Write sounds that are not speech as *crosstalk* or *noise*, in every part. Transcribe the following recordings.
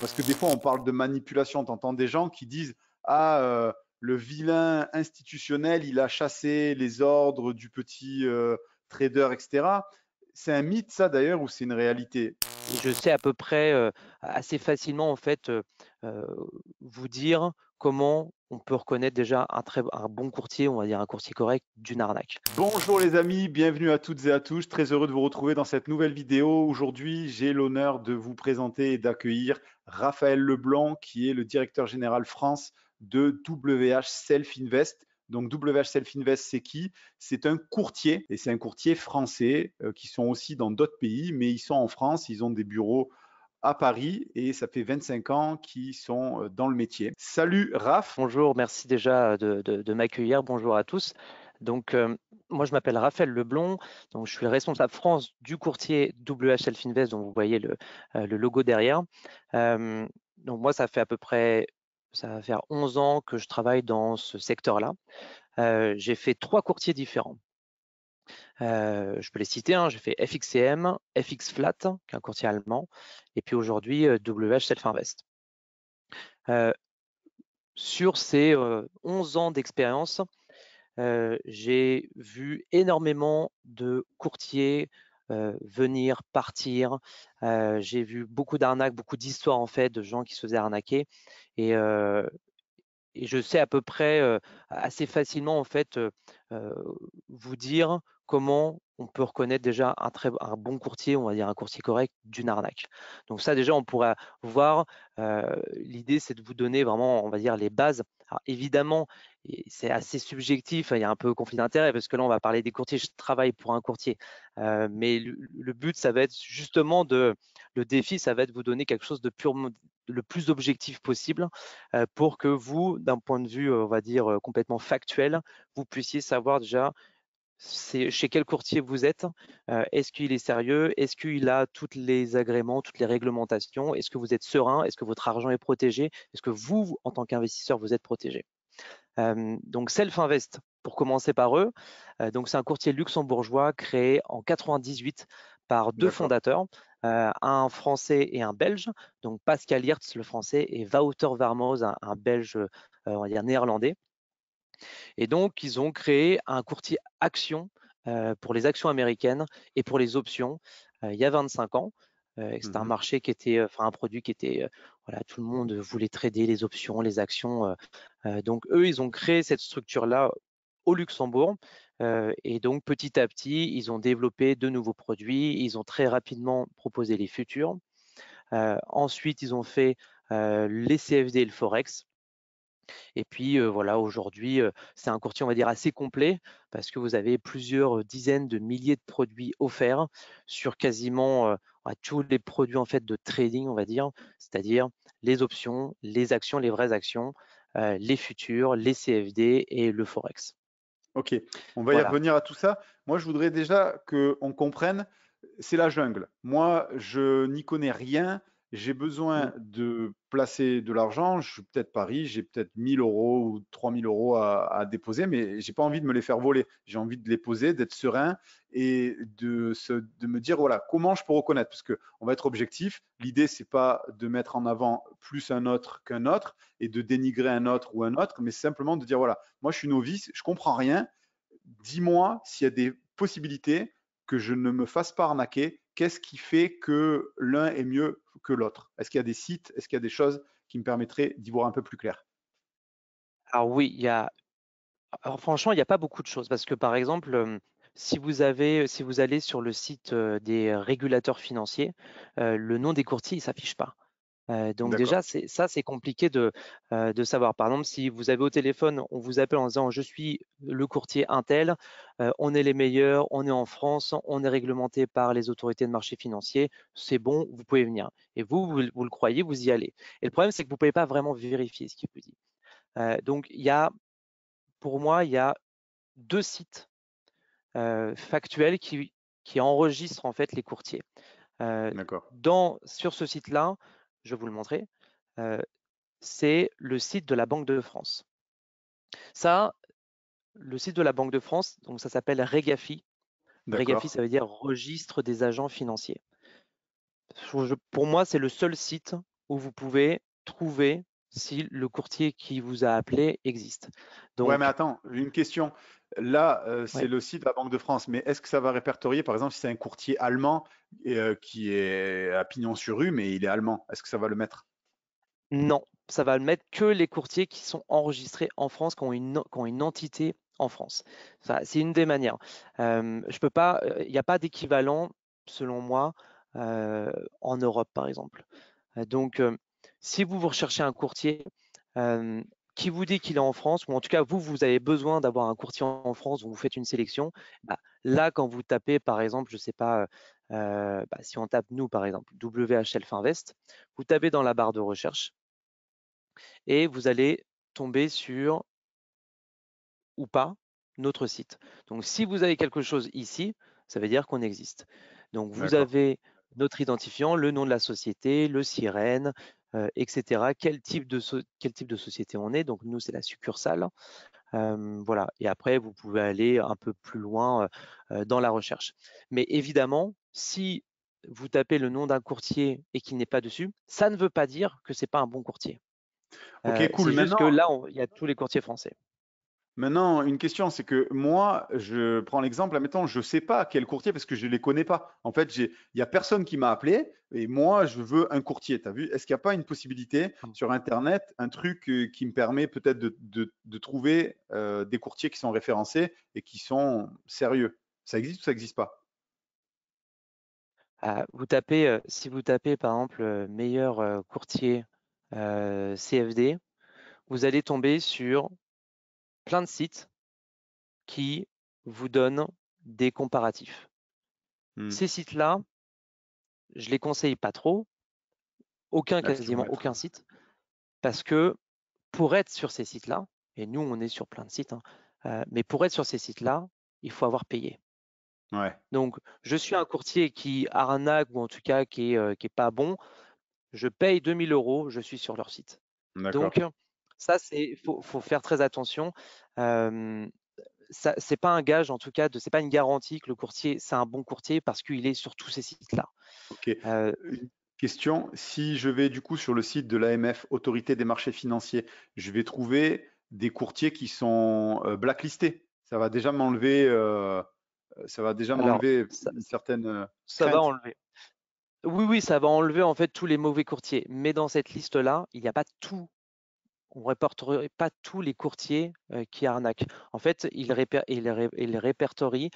Parce que des fois, on parle de manipulation. Tu entends des gens qui disent Ah, euh, le vilain institutionnel, il a chassé les ordres du petit euh, trader, etc c'est un mythe, ça d'ailleurs, ou c'est une réalité Je sais à peu près assez facilement, en fait, vous dire comment on peut reconnaître déjà un, très, un bon courtier, on va dire un courtier correct, d'une arnaque. Bonjour les amis, bienvenue à toutes et à tous. Très heureux de vous retrouver dans cette nouvelle vidéo. Aujourd'hui, j'ai l'honneur de vous présenter et d'accueillir Raphaël Leblanc, qui est le directeur général France de WH Self Invest donc WH Self Invest, c'est qui C'est un courtier et c'est un courtier français euh, qui sont aussi dans d'autres pays, mais ils sont en France, ils ont des bureaux à Paris et ça fait 25 ans qu'ils sont euh, dans le métier. Salut Raph. Bonjour, merci déjà euh, de, m'accueillir. Bonjour à tous. Donc, moi, je m'appelle Raphaël Leblon. Donc, je suis responsable France du courtier WH Self Invest, dont vous voyez le, logo derrière. donc, moi, ça fait à peu près ça va faire 11 ans que je travaille dans ce secteur-là. j'ai fait trois courtiers différents. je peux les citer, hein, j'ai fait FXCM, FXFlat, qui est un courtier allemand, et puis aujourd'hui WH Self Invest. sur ces 11 ans d'expérience, j'ai vu énormément de courtiers, euh, venir, partir. Euh, j'ai vu beaucoup d'arnaques, beaucoup d'histoires en fait de gens qui se faisaient arnaquer. Et, euh, je sais à peu près assez facilement en fait vous dire comment on peut reconnaître déjà un, très, un bon courtier, on va dire un courtier correct, d'une arnaque. Donc ça déjà, on pourrait voir. L'idée, c'est de vous donner vraiment, on va dire, les bases. évidemment, c'est assez subjectif, hein, il y a un peu conflit d'intérêt parce que là on va parler des courtiers, je travaille pour un courtier, euh, mais le, but ça va être justement de, le défi ça va être de vous donner quelque chose de purement, le plus objectif possible euh, pour que vous, d'un point de vue euh, on va dire complètement factuel, vous puissiez savoir déjà chez quel courtier vous êtes, est-ce qu'il est sérieux, est-ce qu'il a tous les agréments, toutes les réglementations, est-ce que vous êtes serein, est-ce que votre argent est protégé, est-ce que vous, en tant qu'investisseur, vous êtes protégé donc Self-Invest, pour commencer par eux. donc c'est un courtier luxembourgeois créé en 98 par deux fondateurs, un français et un belge, donc Pascal Hirtz, le français, et Wouter Vermoz, un, belge, néerlandais. Et donc, ils ont créé un courtier action pour les actions américaines et pour les options il y a 25 ans. C'est euh, un mmh marché qui était, enfin un produit qui était, euh, voilà, tout le monde voulait trader les options, les actions. Euh, donc eux, ils ont créé cette structure-là au Luxembourg. et donc, petit à petit, ils ont développé de nouveaux produits. Ils ont très rapidement proposé les futurs. ensuite, ils ont fait les CFD et le Forex. Et puis voilà, aujourd'hui, c'est un courtier, on va dire, assez complet parce que vous avez plusieurs dizaines de milliers de produits offerts sur quasiment, à tous les produits en fait de trading, on va dire, c'est-à-dire les options, les actions, les vraies actions, euh, les futurs, les CFD et le forex. Ok, on va y revenir à tout ça. Moi, je voudrais déjà on comprenne, c'est la jungle. Moi, je n'y connais rien j'ai besoin mmh. de placer de l'argent, je suis peut-être Paris. j'ai peut-être 1000 euros ou 3000 euros à, à déposer, mais j'ai pas envie de me les faire voler. J'ai envie de les poser, d'être serein et de, se, de me dire voilà comment je peux reconnaître, parce qu'on on va être objectif. L'idée c'est pas de mettre en avant plus un autre qu'un autre et de dénigrer un autre ou un autre, mais simplement de dire voilà moi je suis novice, je comprends rien. Dis-moi s'il y a des possibilités que je ne me fasse pas arnaquer. Qu'est-ce qui fait que l'un est mieux l'autre Est-ce qu'il y a des sites Est-ce qu'il y a des choses qui me permettraient d'y voir un peu plus clair Alors oui, il y a... franchement, il n'y a pas beaucoup de choses parce que par exemple, euh, si vous, avez, si vous allez sur le site euh, des régulateurs financiers, euh, le nom des courtiers ne s'affiche pas donc déjà, ça, c'est compliqué de, de, savoir. Par exemple, si vous avez au téléphone, on vous appelle en disant je suis le courtier Intel, on est les meilleurs, on est en France, on est réglementé par les autorités de marché financier, c'est bon, vous pouvez venir. Et vous, vous, le croyez, vous y allez. Et le problème, c'est que vous ne pouvez pas vraiment vérifier ce qu'il vous dit. donc, il y a, pour moi, il y a deux sites factuels qui, qui enregistrent en fait les courtiers. Dans, sur ce site-là, je vais vous le montrer, c'est le site de la Banque de France. Ça, le site de la Banque de France, donc ça s'appelle Regafi. Regafi, ça veut dire registre des agents financiers. pour moi, c'est le seul site où vous pouvez trouver si le courtier qui vous a appelé existe. Donc, mais attends, une question. Là, euh, c'est le site de la Banque de France, mais est-ce que ça va répertorier, par exemple, si c'est un courtier allemand euh, qui est à pignon sur rue, mais il est allemand, est-ce que ça va le mettre Non, ça va le mettre que les courtiers qui sont enregistrés en France, qui ont une, entité en France. c'est une des manières. je peux pas, euh, il n'y a pas d'équivalent, selon moi, en Europe, par exemple. Donc, si vous, vous recherchez un courtier, qui vous dit qu'il est en France, ou en tout cas, vous, vous avez besoin d'avoir un courtier en France, vous faites une sélection, bah, là, quand vous tapez, par exemple, je ne sais pas, bah, si on tape nous, par exemple, WHL Invest, vous tapez dans la barre de recherche et vous allez tomber sur ou pas notre site. Donc, si vous avez quelque chose ici, ça veut dire qu'on existe. Donc, vous avez notre identifiant, le nom de la société, le sirène, etc. Quel type, de quel type de société on est. Donc nous, c'est la succursale. voilà. Et après, vous pouvez aller un peu plus loin dans la recherche. Mais évidemment, si vous tapez le nom d'un courtier et qu'il n'est pas dessus, ça ne veut pas dire que c'est pas un bon courtier. Ok, cool. Juste que là, il y a tous les courtiers français. Maintenant, une question, c'est que moi, je prends l'exemple, admettons, je ne sais pas quel courtier parce que je ne les connais pas. En fait, il n'y a personne qui m'a appelé et moi, je veux un courtier. Tu as vu Est-ce qu'il n'y a pas une possibilité hmm. sur Internet, un truc euh, qui me permet peut-être de, trouver euh, des courtiers qui sont référencés et qui sont sérieux Ça existe ou ça n'existe pas ah, vous tapez, euh, Si vous tapez, par exemple, meilleur courtier CFD, vous allez tomber sur plein de sites qui vous donnent des comparatifs. Mmh. Ces sites-là, je les conseille pas trop, aucun quasiment aucun site, parce que pour être sur ces sites-là, et nous on est sur plein de sites, hein, euh, mais pour être sur ces sites-là, il faut avoir payé. Donc, je suis un courtier qui arnaque ou en tout cas qui est, euh, pas bon. Je paye 2000 euros, je suis sur leur site. Donc, ça, c'est faut, faire très attention. Euh, ce n'est pas un gage, en tout cas, ce n'est pas une garantie que le courtier, c'est un bon courtier parce qu'il est sur tous ces sites-là. Euh, question, si je vais du coup sur le site de l'AMF, Autorité des marchés financiers, je vais trouver des courtiers qui sont euh, blacklistés. Ça va déjà m'enlever, euh, ça va déjà m'enlever une certaine. Ça va enlever. Oui, oui, ça va enlever en fait tous les mauvais courtiers. Mais dans cette liste-là, il n'y a pas tout on répertorie pas tous les courtiers qui arnaquent. En fait, il, répertorie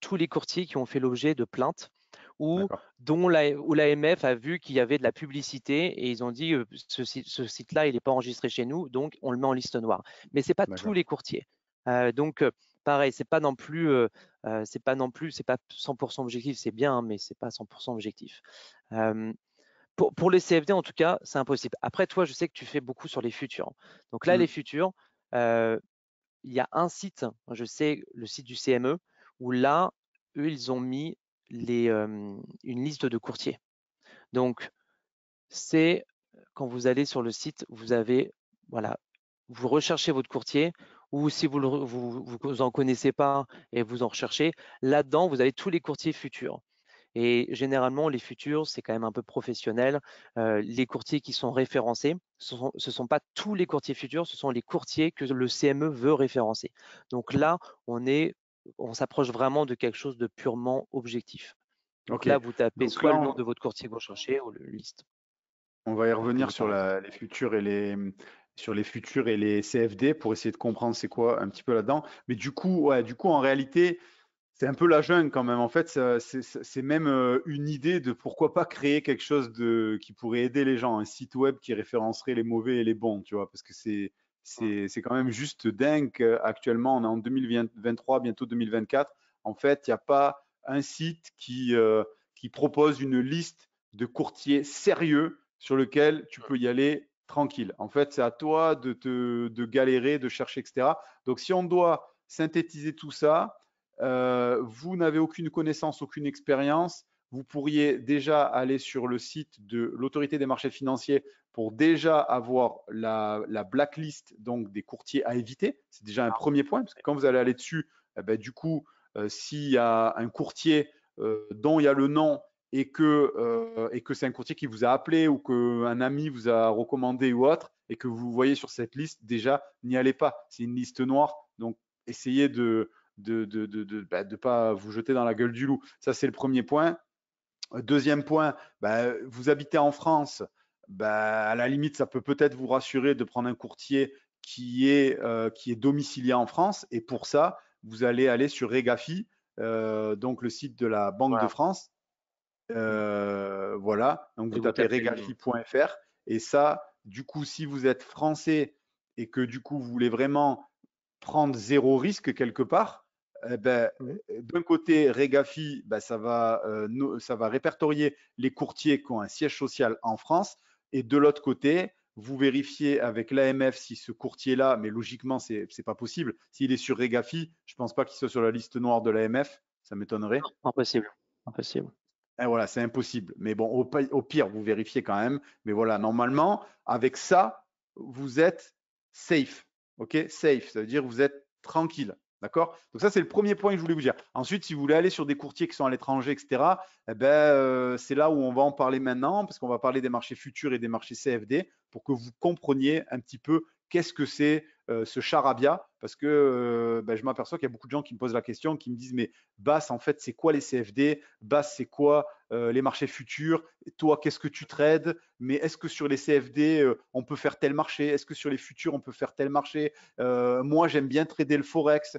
tous les courtiers qui ont fait l'objet de plaintes ou dont l'AMF a vu qu'il y avait de la publicité et ils ont dit ce, ce site-là, il n'est pas enregistré chez nous, donc on le met en liste noire. Mais ce n'est pas tous les courtiers. donc, pareil, c'est pas non plus, c'est pas non plus, c'est pas 100% objectif, c'est bien, mais hein, mais c'est pas 100% objectif pour, les CFD, en tout cas, c'est impossible. Après, toi, je sais que tu fais beaucoup sur les futurs. Donc là, les mmh. futurs, euh, il y a un site, je sais, le site du CME, où là, eux, ils ont mis une liste de courtiers. Donc, c'est quand vous allez sur le site, vous avez, voilà, vous recherchez votre courtier ou si vous, vous, vous en connaissez pas et vous en recherchez, là-dedans, vous avez tous les courtiers futurs. Et généralement, les futurs, c'est quand même un peu professionnel. Euh, les courtiers qui sont référencés, ce ne sont, pas tous les courtiers futurs, ce sont les courtiers que le CME veut référencer. Donc là, on est, on s'approche vraiment de quelque chose de purement objectif. Donc là, vous tapez soit le nom de votre courtier que vous cherchez ou le liste. On va y revenir mmh, sur les futurs et les, sur les futurs et les CFD pour essayer de comprendre c'est quoi un petit peu là-dedans. Mais du coup, du coup, en réalité, c'est un peu la jungle quand même. En fait, c'est même euh, une idée de pourquoi pas créer quelque chose qui pourrait aider les gens, un site web qui référencerait les mauvais et les bons, tu vois, parce que c'est quand même juste dingue. Actuellement, on est en 2023, bientôt 2024. En fait, il n'y a pas un site qui, euh, qui propose une liste de courtiers sérieux sur lequel tu peux y aller tranquille. En fait, c'est à toi de, te, de galérer, de chercher, etc. Donc, si on doit synthétiser tout ça, euh, vous n'avez aucune connaissance, aucune expérience. Vous pourriez déjà aller sur le site de l'autorité des marchés financiers pour déjà avoir la, blacklist donc des courtiers à éviter. C'est déjà un ah premier point, parce que quand vous allez aller dessus, eh ben, du coup, euh, s'il y a un courtier euh, dont il y a le nom et que, et que c'est un courtier qui vous a appelé ou qu'un ami vous a recommandé ou autre, et que vous voyez sur cette liste, déjà, n'y allez pas. C'est une liste noire. Donc, essayez de, de ne bah, de, pas vous jeter dans la gueule du loup. Ça, c'est le premier point. Deuxième point, bah, vous habitez en France. Bah, à la limite, ça peut peut-être vous rassurer de prendre un courtier qui est, euh, qui est domicilié en France. Et pour ça, vous allez aller sur Regafi, euh, donc le site de la Banque de France. Euh, voilà, donc vous, vous tapez regafi.fr. Et ça, du coup, si vous êtes français et que du coup, vous voulez vraiment prendre zéro risque quelque part, eh ben, euh, d'un côté, Regafi, ben, ça, va, euh, ça va répertorier les courtiers qui ont un siège social en France. Et de l'autre côté, vous vérifiez avec l'AMF si ce courtier-là, mais logiquement, ce n'est pas possible. S'il est sur Regafi, je ne pense pas qu'il soit sur la liste noire de l'AMF. Ça m'étonnerait. Impossible. Impossible. Eh voilà, c'est impossible. Mais bon, au, pire, vous vérifiez quand même. Mais voilà, normalement, avec ça, vous êtes safe. OK Safe, ça veut dire que vous êtes tranquille. D'accord Donc ça, c'est le premier point que je voulais vous dire. Ensuite, si vous voulez aller sur des courtiers qui sont à l'étranger, etc., eh ben, euh, c'est là où on va en parler maintenant, parce qu'on va parler des marchés futurs et des marchés CFD, pour que vous compreniez un petit peu qu'est-ce que c'est euh, ce charabia, parce que euh, ben, je m'aperçois qu'il y a beaucoup de gens qui me posent la question, qui me disent, mais Basse, en fait, c'est quoi les CFD Basse, c'est quoi les marchés futurs Toi, qu'est-ce que tu trades Mais est-ce que sur les CFD, on peut faire tel marché Est-ce que sur les futurs, on peut faire tel marché Moi, j'aime bien trader le Forex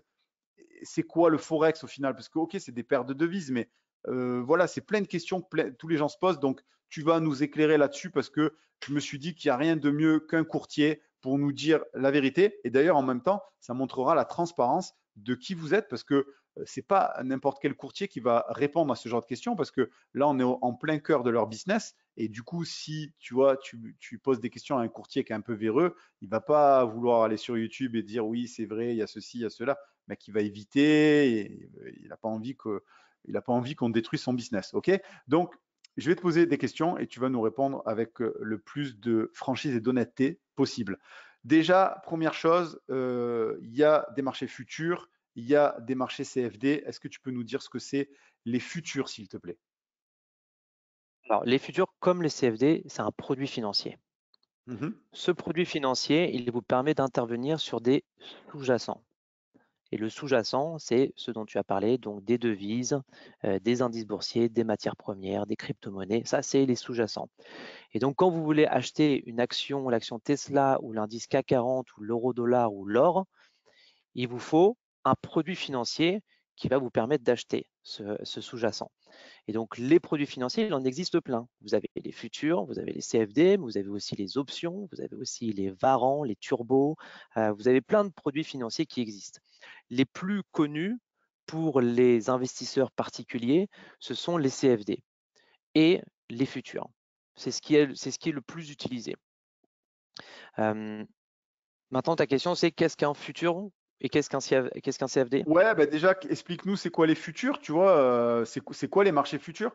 c'est quoi le forex au final Parce que, ok, c'est des paires de devises, mais euh, voilà, c'est plein de questions que tous les gens se posent. Donc, tu vas nous éclairer là-dessus parce que je me suis dit qu'il n'y a rien de mieux qu'un courtier pour nous dire la vérité. Et d'ailleurs, en même temps, ça montrera la transparence de qui vous êtes parce que euh, c'est pas n'importe quel courtier qui va répondre à ce genre de questions parce que là, on est en plein cœur de leur business. Et du coup, si tu vois, tu, poses des questions à un courtier qui est un peu véreux, il va pas vouloir aller sur YouTube et dire oui, c'est vrai, il y a ceci, il y a cela mais qui va éviter, et, il n'a pas envie pas envie qu'on détruise son business. OK Donc, je vais te poser des questions et tu vas nous répondre avec euh, le plus de franchise et d'honnêteté possible. Déjà, première chose, euh, il y a des marchés futurs, il y a des marchés CFD. Est-ce que tu peux nous dire ce que c'est les futurs, s'il te plaît Alors, les futurs, comme les CFD, c'est un produit financier. Mmh ce produit financier, il vous permet d'intervenir sur des sous-jacents. Et le sous-jacent, c'est ce dont tu as parlé, donc des devises, euh, des indices boursiers, des matières premières, des crypto-monnaies. Ça, c'est les sous-jacents. Et donc, quand vous voulez acheter une action, l'action Tesla ou l'indice k 40 ou l'euro-dollar ou l'or, il vous faut un produit financier qui va vous permettre d'acheter ce sous-jacent. Et donc, les produits financiers, il en existe plein. Vous avez les futurs, vous avez les CFD, vous avez aussi les options, vous avez aussi les varants, les turbos, euh, vous avez plein de produits financiers qui existent. Les plus connus pour les investisseurs particuliers, ce sont les CFD et les futurs. C'est ce, qui est, le plus utilisé. Euh, maintenant, ta question, c'est qu'est-ce qu'un futur et qu'est-ce qu'un CFD Ouais, bah déjà, explique-nous, c'est quoi les futurs, tu vois euh, C'est quoi les marchés futurs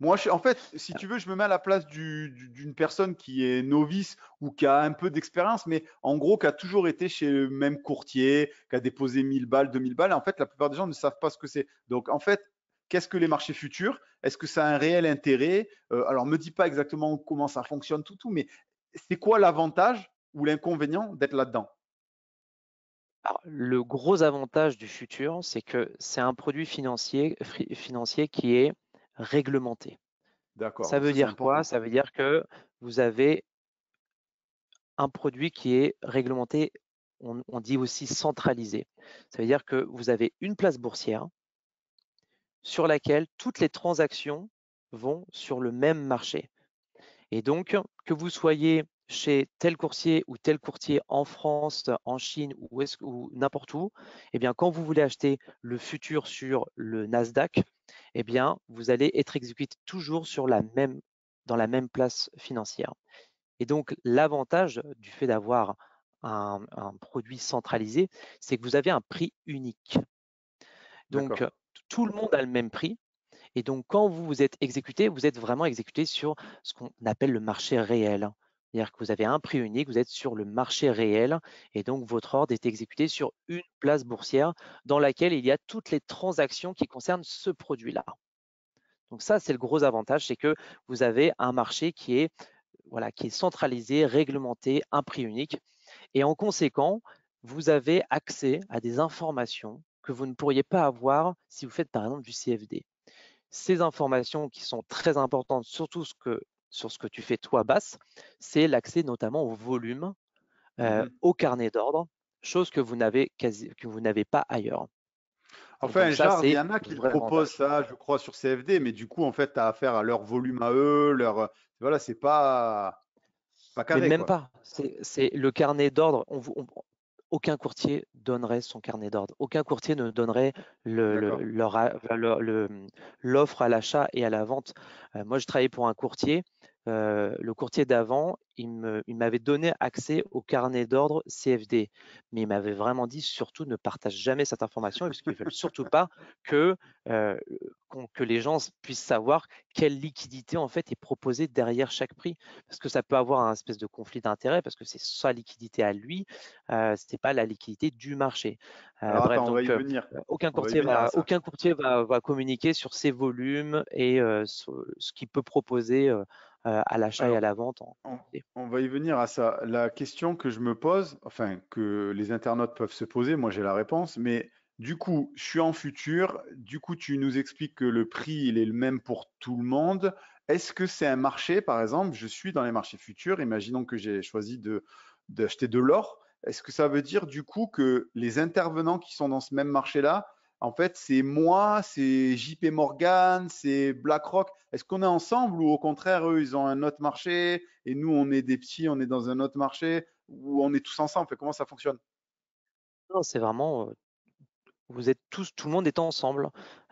Moi, en fait, si tu veux, je me mets à la place d'une personne qui est novice ou qui a un peu d'expérience, mais en gros, qui a toujours été chez le même courtier, qui a déposé 1000 balles, 2000 balles. en fait, la plupart des gens ne savent pas ce que c'est. Donc, en fait, qu'est-ce que les marchés futurs Est-ce que ça a un réel intérêt euh, Alors, me dis pas exactement comment ça fonctionne, tout, tout, mais c'est quoi l'avantage ou l'inconvénient d'être là-dedans le gros avantage du futur, c'est que c'est un produit financier, financier qui est réglementé. D'accord. Ça veut dire quoi Ça veut dire que vous avez un produit qui est réglementé, on, dit aussi centralisé. Ça veut dire que vous avez une place boursière sur laquelle toutes les transactions vont sur le même marché. Et donc, que vous soyez chez tel coursier ou tel courtier en France, en Chine ou, ou n'importe où, eh bien, quand vous voulez acheter le futur sur le Nasdaq, eh bien, vous allez être exécuté toujours sur la même, dans la même place financière. Et donc, l'avantage du fait d'avoir un, un, produit centralisé, c'est que vous avez un prix unique. Donc, tout le monde a le même prix. Et donc, quand vous vous êtes exécuté, vous êtes vraiment exécuté sur ce qu'on appelle le marché réel. C'est-à-dire que vous avez un prix unique, vous êtes sur le marché réel et donc votre ordre est exécuté sur une place boursière dans laquelle il y a toutes les transactions qui concernent ce produit-là. Donc ça, c'est le gros avantage, c'est que vous avez un marché qui est, voilà, qui est centralisé, réglementé, un prix unique. Et en conséquent, vous avez accès à des informations que vous ne pourriez pas avoir si vous faites par exemple du CFD ces informations qui sont très importantes, surtout ce que sur ce que tu fais toi, basse, c'est l'accès notamment au volume, mmh au carnet d'ordre, chose que vous n'avez quasi, que vous n'avez pas ailleurs. Enfin, il y en a qui proposent ça, je crois, sur CFD, mais du coup, en fait, tu as affaire à leur volume à eux, leur. Voilà, c'est pas. pas carré, même pas. C'est le carnet d'ordre. aucun courtier donnerait son carnet d'ordre. Aucun courtier ne donnerait l'offre à l'achat et à la vente. moi, je travaillais pour un courtier le courtier d'avant, il m'avait donné accès au carnet d'ordre CFD, mais il m'avait vraiment dit surtout ne partage jamais cette information parce ne veut surtout pas que, que les gens puissent savoir quelle liquidité en fait est proposée derrière chaque prix, parce que ça peut avoir un espèce de conflit d'intérêt parce que c'est sa liquidité à lui, euh, ce n'est pas la liquidité du marché. aucun courtier, ne va aucun courtier va, communiquer sur ses volumes et ce qu'il peut proposer euh, à l'achat et à la vente. On, va y venir à ça. La question que je me pose, enfin que les internautes peuvent se poser, moi j'ai la réponse, mais du coup, je suis en futur. Du coup, tu nous expliques que le prix, il est le même pour tout le monde. Est-ce que c'est un marché, par exemple, je suis dans les marchés futurs, imaginons que j'ai choisi d'acheter de l'or. Est-ce que ça veut dire du coup que les intervenants qui sont dans ce même marché-là, en fait, c'est moi, c'est JP Morgan, c'est BlackRock. Est-ce qu'on est ensemble ou au contraire, eux, ils ont un autre marché et nous, on est des petits, on est dans un autre marché ou on est tous ensemble Comment ça fonctionne c'est vraiment, euh, vous êtes tous, tout le monde est ensemble.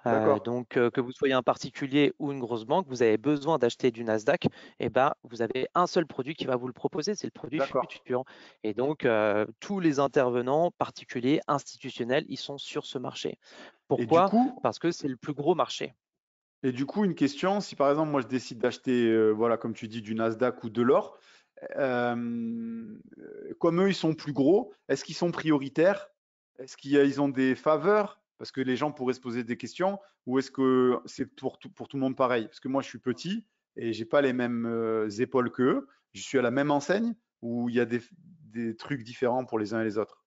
Euh, donc, euh, que vous soyez un particulier ou une grosse banque, vous avez besoin d'acheter du Nasdaq, et eh ben, vous avez un seul produit qui va vous le proposer, c'est le produit futur. Et donc, euh, tous les intervenants, particuliers, institutionnels, ils sont sur ce marché. Pourquoi Parce que c'est le plus gros marché. Et du coup, une question, si par exemple, moi, je décide d'acheter, voilà, comme tu dis, du Nasdaq ou de l'or, comme eux, ils sont plus gros, est-ce qu'ils sont prioritaires Est-ce qu'ils ont des faveurs parce que les gens pourraient se poser des questions ou est-ce que c'est pour tout, pour tout le monde pareil Parce que moi, je suis petit et je n'ai pas les mêmes euh, épaules qu'eux. Je suis à la même enseigne ou il y a des, trucs différents pour les uns et les autres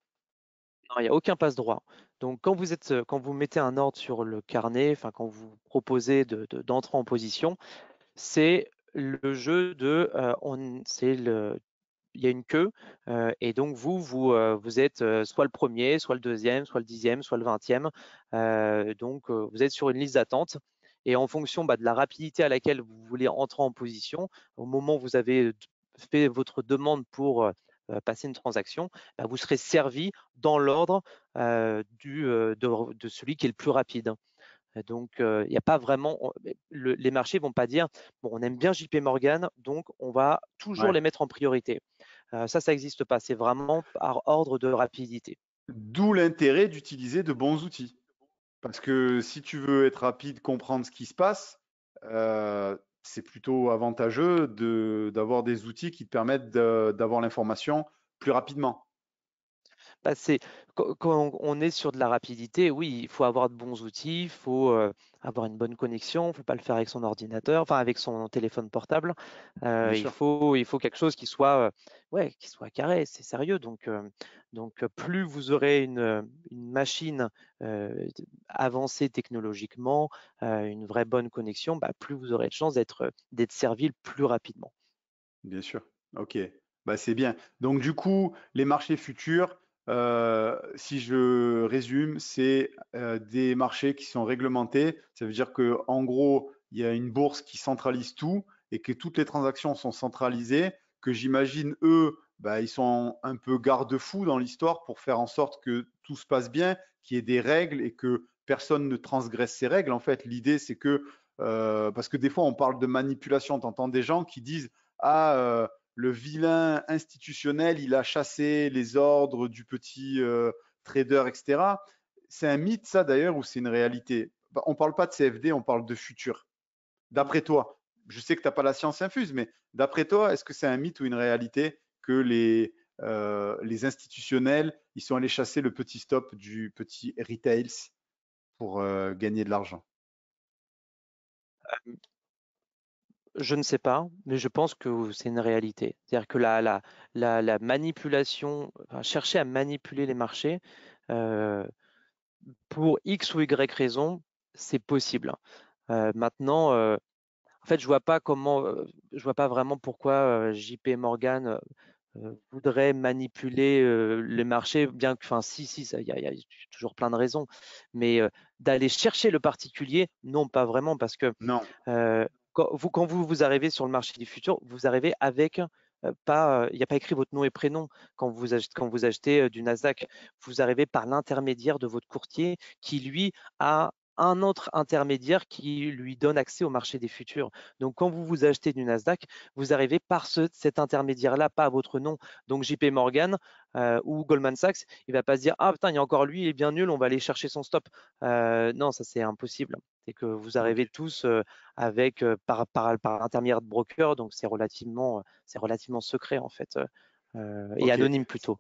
il n'y a aucun passe droit. Donc, quand vous, êtes, euh, quand vous mettez un ordre sur le carnet, enfin, quand vous proposez d'entrer en position, c'est le jeu de, euh, on c'est le il y a une queue. Euh, et donc, vous, vous, euh, vous êtes euh, soit le premier, soit le deuxième, soit le dixième, soit le vingtième. donc, vous êtes sur une liste d'attente. Et en fonction bah, de la rapidité à laquelle vous voulez entrer en position, au moment où vous avez fait votre demande pour passer une transaction, bah, vous serez servi dans l'ordre de, celui qui est le plus rapide. Donc, il n'y a pas vraiment. les marchés ne vont pas dire bon, on aime bien JP Morgan, donc on va toujours les mettre en priorité ça, ça n'existe pas. C'est vraiment par ordre de rapidité. D'où l'intérêt d'utiliser de bons outils. Parce que si tu veux être rapide, comprendre ce qui se passe, c'est plutôt avantageux d'avoir des outils qui te permettent d'avoir l'information plus rapidement. Bah, quand on est sur de la rapidité, oui, il faut avoir de bons outils, il faut avoir une bonne connexion, il ne faut pas le faire avec son ordinateur, enfin avec son téléphone portable. il, faut, quelque chose qui soit, qui soit carré, c'est sérieux. Donc, plus vous aurez une, machine avancée technologiquement, une vraie bonne connexion, bah, plus vous aurez de chances d'être servi plus rapidement. Bien sûr. OK. Bah, c'est bien. Donc du coup, les marchés futurs, euh, si je résume, c'est euh, des marchés qui sont réglementés. Ça veut dire que en gros, il y a une bourse qui centralise tout et que toutes les transactions sont centralisées. Que j'imagine eux, bah, ils sont un peu garde-fous dans l'histoire pour faire en sorte que tout se passe bien, qu'il y ait des règles et que personne ne transgresse ces règles. En fait, l'idée c'est que euh, parce que des fois on parle de manipulation, tu entends des gens qui disent ah le vilain institutionnel, il a chassé les ordres du petit euh, trader, etc. C'est un mythe, ça d'ailleurs, ou c'est une réalité bah, On ne parle pas de CFD, on parle de futur. D'après toi, je sais que tu n'as pas la science infuse, mais d'après toi, est-ce que c'est un mythe ou une réalité que les, euh, institutionnels, ils sont allés chasser le petit stop du petit retails pour euh, gagner de l'argent Je ne sais pas, mais je pense que c'est une réalité. C'est-à-dire que la, manipulation, chercher à manipuler les marchés euh, pour X ou Y raison, c'est possible. Euh, maintenant, euh, en fait, je vois pas comment, je vois pas vraiment pourquoi JP Morgan voudrait manipuler les marchés, bien que, enfin, si, si, il y, a toujours plein de raisons, mais d'aller chercher le particulier, non, pas vraiment, parce que non quand vous, vous, arrivez sur le marché du futur, vous arrivez avec euh, pas, euh, il n'y a pas écrit votre nom et prénom quand vous achetez, quand vous achetez euh, du Nasdaq. Vous arrivez par l'intermédiaire de votre courtier qui, lui, a un autre intermédiaire qui lui donne accès au marché des futurs. Donc, quand vous vous achetez du Nasdaq, vous arrivez par ce, cet intermédiaire-là, pas à votre nom. Donc, JP Morgan ou Goldman Sachs, il ne va pas se dire Ah putain, il y a encore lui, il est bien nul, on va aller chercher son stop. non, ça c'est impossible c'est que vous mmh. arrivez tous avec par, par, par intermédiaire de broker, donc c'est relativement, c'est relativement secret en fait, et anonyme plutôt.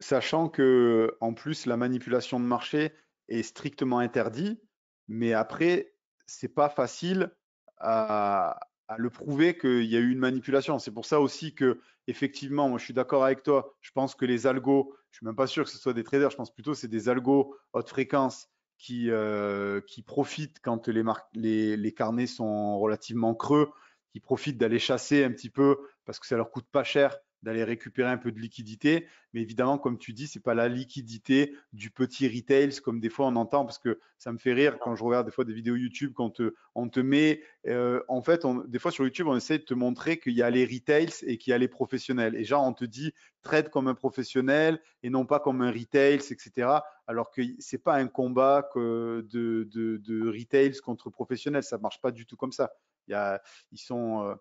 Sachant que en plus la manipulation de marché est strictement interdite, mais après c'est pas facile à, le prouver qu'il y a eu une manipulation. C'est pour ça aussi que effectivement, moi je suis d'accord avec toi. Je pense que les algos, je suis même pas sûr que ce soit des traders. Je pense plutôt que c'est des algos haute fréquence qui, euh, qui profitent quand les, les, carnets sont relativement creux, qui profitent d'aller chasser un petit peu parce que ça leur coûte pas cher d'aller récupérer un peu de liquidité. Mais évidemment, comme tu dis, n'est pas la liquidité du petit retail, comme des fois on entend, parce que ça me fait rire quand je regarde des fois des vidéos YouTube, quand euh, on te met, euh, en fait, on, des fois sur YouTube, on essaie de te montrer qu'il y a les retails et qu'il y a les professionnels. Et genre, on te dit traite comme un professionnel et non pas comme un retail, etc. Alors que c'est pas un combat de, de, retails contre professionnels, ça ne marche pas du tout comme ça. Il y a, ils sont euh,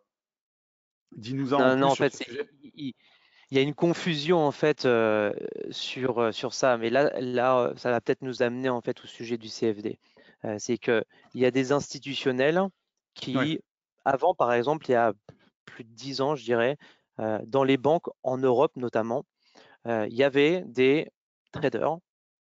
en, il, y a une confusion en fait euh, sur, euh, sur ça, mais là, là euh, ça va peut-être nous amener en fait au sujet du CFD. c'est c'est qu'il y a des institutionnels qui, avant par exemple, il y a plus de 10 ans, je dirais, dans les banques en Europe notamment, il y avait des traders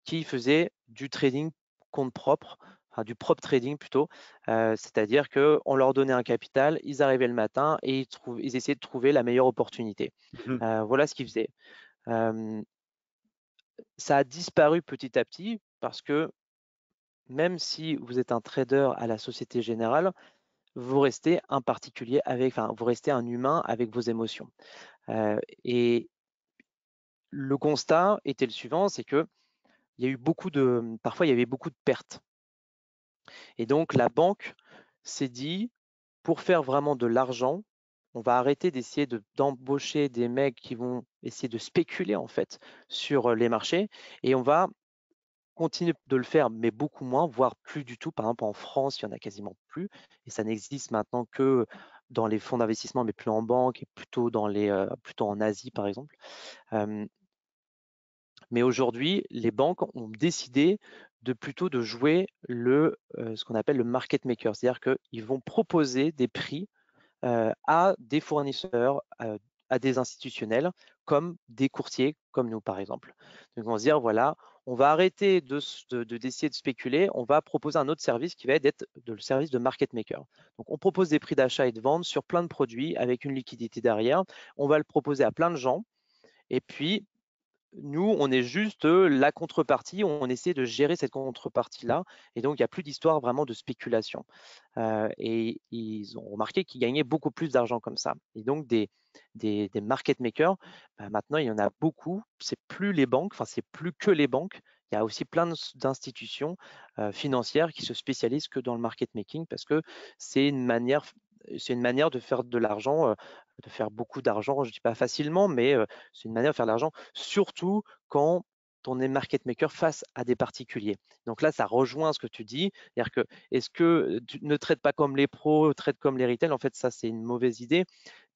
qui faisaient du trading compte propre du prop trading plutôt, c'est-à-dire qu'on leur donnait un capital, ils arrivaient le matin et ils, essayaient de trouver la meilleure opportunité. Mmh voilà ce qu'ils faisaient. ça a disparu petit à petit parce que même si vous êtes un trader à la Société Générale, vous restez un particulier avec, enfin, vous restez un humain avec vos émotions. et le constat était le suivant, c'est que y a eu beaucoup de, parfois il y avait beaucoup de pertes et donc, la banque s'est dit, pour faire vraiment de l'argent, on va arrêter d'essayer d'embaucher des mecs qui vont essayer de spéculer en fait sur euh, les marchés et on va continuer de le faire, mais beaucoup moins, voire plus du tout. Par exemple, en France, il n'y en a quasiment plus et ça n'existe maintenant que dans les fonds d'investissement, mais plus en banque et plutôt, dans les, euh, plutôt en Asie par exemple. mais aujourd'hui, les banques ont décidé de plutôt de jouer le, ce qu'on appelle le market maker, c'est-à-dire qu'ils vont proposer des prix à des fournisseurs, à des institutionnels, comme des courtiers, comme nous par exemple. Donc on va se dire, voilà, on va arrêter de, de d'essayer de spéculer, on va proposer un autre service qui va être de, le service de market maker. Donc on propose des prix d'achat et de vente sur plein de produits avec une liquidité derrière, on va le proposer à plein de gens. Et puis, nous, on est juste la contrepartie, on essaie de gérer cette contrepartie-là, et donc il n'y a plus d'histoire vraiment de spéculation. et ils ont remarqué qu'ils gagnaient beaucoup plus d'argent comme ça. Et donc des, market makers, bah, maintenant il y en a beaucoup, c'est plus les banques, enfin c'est plus que les banques, il y a aussi plein d'institutions financières qui se spécialisent que dans le market making parce que c'est une c'est une manière de faire de l'argent de faire beaucoup d'argent. Je ne dis pas facilement, mais c'est une manière de faire de l'argent, surtout quand on est market maker face à des particuliers. Donc là, ça rejoint ce que tu dis. C'est-à-dire que est-ce que tu ne traites pas comme les pros, traite comme les retail En fait, ça, c'est une mauvaise idée.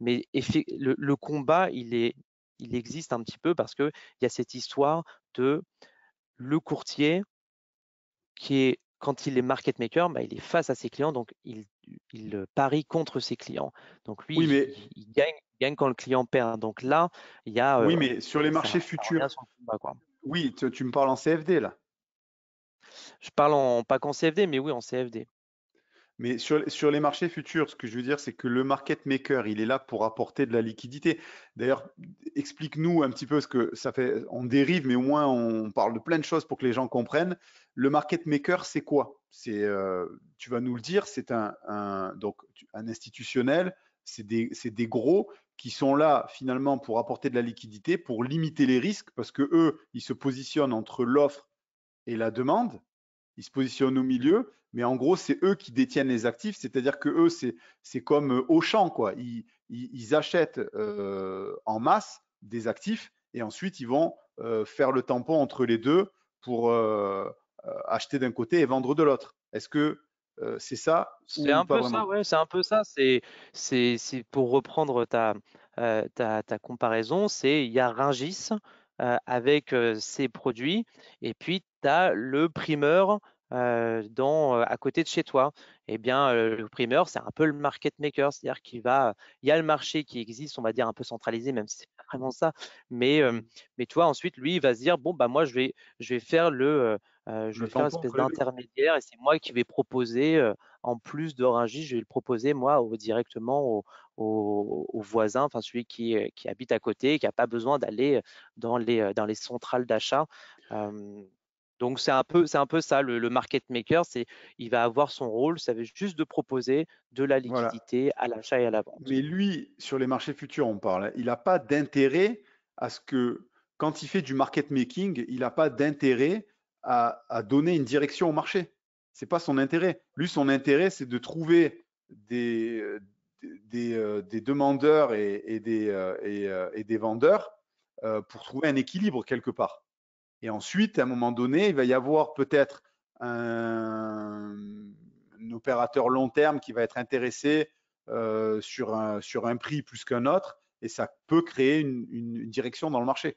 Mais le, combat, il, est, il existe un petit peu parce qu'il y a cette histoire de le courtier qui est quand il est market maker, bah, il est face à ses clients, donc il, euh, parie contre ses clients. Donc lui, il, gagne, quand le client perd. Donc là, il y a. Oui, euh, mais sur les marchés futurs. Oui, tu, me parles en CFD là. Je parle en, pas qu'en CFD, mais oui, en CFD. Mais sur, les marchés futurs, ce que je veux dire, c'est que le market maker, il est là pour apporter de la liquidité. D'ailleurs, explique-nous un petit peu ce que ça fait. On dérive, mais au moins on parle de plein de choses pour que les gens comprennent. Le market maker, c'est quoi C'est, euh, tu vas nous le dire, c'est un, donc un institutionnel. C'est des, des, gros qui sont là finalement pour apporter de la liquidité, pour limiter les risques, parce que eux, ils se positionnent entre l'offre et la demande ils se positionnent au milieu, mais en gros, c'est eux qui détiennent les actifs, c'est-à-dire que eux, c'est comme euh, Auchan, quoi. Ils, achètent euh, en masse des actifs et ensuite ils vont euh, faire le tampon entre les deux pour acheter d'un côté et vendre de l'autre. Est-ce que c'est ça C'est un, peu ça, c'est un peu ça. C'est pour reprendre ta, ta, ta comparaison, c'est il y a Ringis euh, avec euh, ces produits. Et puis, tu as le primeur euh, euh, à côté de chez toi, eh bien, euh, le primeur, c'est un peu le market maker, c'est-à-dire qu'il va, il y a le marché qui existe, on va dire un peu centralisé, même si c'est pas vraiment ça, mais, euh, mais toi, ensuite, lui, il va se dire, bon, bah, moi, je vais, je vais faire le, je vais faire une espèce d'intermédiaire et c'est moi qui vais proposer, en plus d'Orangis je vais le proposer, moi, directement au, au, voisin, enfin, celui qui, qui habite à côté, qui n'a pas besoin d'aller dans les, dans les centrales d'achat. Donc c'est un peu, c'est un peu ça le, market maker, c'est il va avoir son rôle, ça veut juste de proposer de la liquidité à l'achat et à la vente. Mais lui, sur les marchés futurs, on parle, hein, il n'a pas d'intérêt à ce que quand il fait du market making, il n'a pas d'intérêt à, donner une direction au marché. C'est pas son intérêt. Lui, son intérêt, c'est de trouver des, euh, euh, des, demandeurs et, des, euh, et des vendeurs pour trouver un équilibre quelque part. Et ensuite, à un moment donné, il va y avoir peut-être un, opérateur long terme qui va être intéressé euh, sur, un, sur un prix plus qu'un autre, et ça peut créer une, direction dans le marché.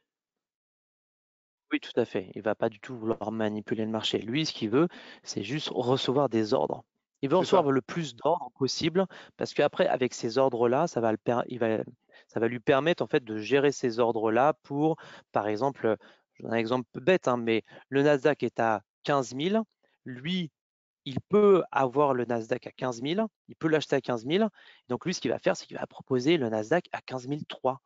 Oui, tout à fait. Il ne va pas du tout vouloir manipuler le marché. Lui, ce qu'il veut, c'est juste recevoir des ordres. Il veut recevoir le plus d'ordres possible parce qu'après, avec ces ordres-là, ça va, le il va, ça va lui permettre en fait de gérer ces ordres-là pour, par exemple, je donne un exemple bête, hein, mais le Nasdaq est à 15 000, lui, il peut avoir le Nasdaq à 15 000, il peut l'acheter à 15 000. Donc lui, ce qu'il va faire, c'est qu'il va proposer le Nasdaq à 15 003.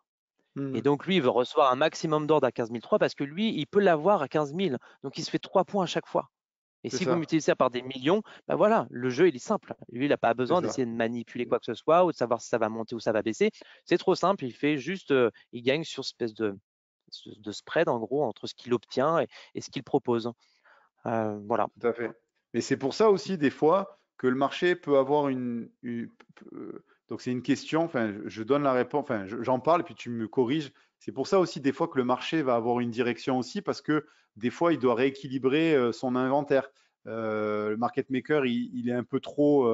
Et mmh. donc lui, il veut recevoir un maximum d'ordres à 15 003 parce que lui, il peut l'avoir à 15 000. Donc il se fait 3 points à chaque fois. Et si vous multipliez ça par des millions, ben voilà, le jeu, il est simple. Lui, il n'a pas besoin d'essayer de manipuler mmh. quoi que ce soit ou de savoir si ça va monter ou ça va baisser. C'est trop simple. Il fait juste, euh, il gagne sur cette espèce de, de spread en gros entre ce qu'il obtient et, ce qu'il propose. Hein. Euh, voilà. Tout à fait. Mais c'est pour ça aussi des fois que le marché peut avoir une, euh, donc c'est une question. Enfin, je donne la réponse. Enfin, j'en parle et puis tu me corriges. C'est pour ça aussi des fois que le marché va avoir une direction aussi parce que des fois il doit rééquilibrer euh, son inventaire. le market maker, il, est un peu trop,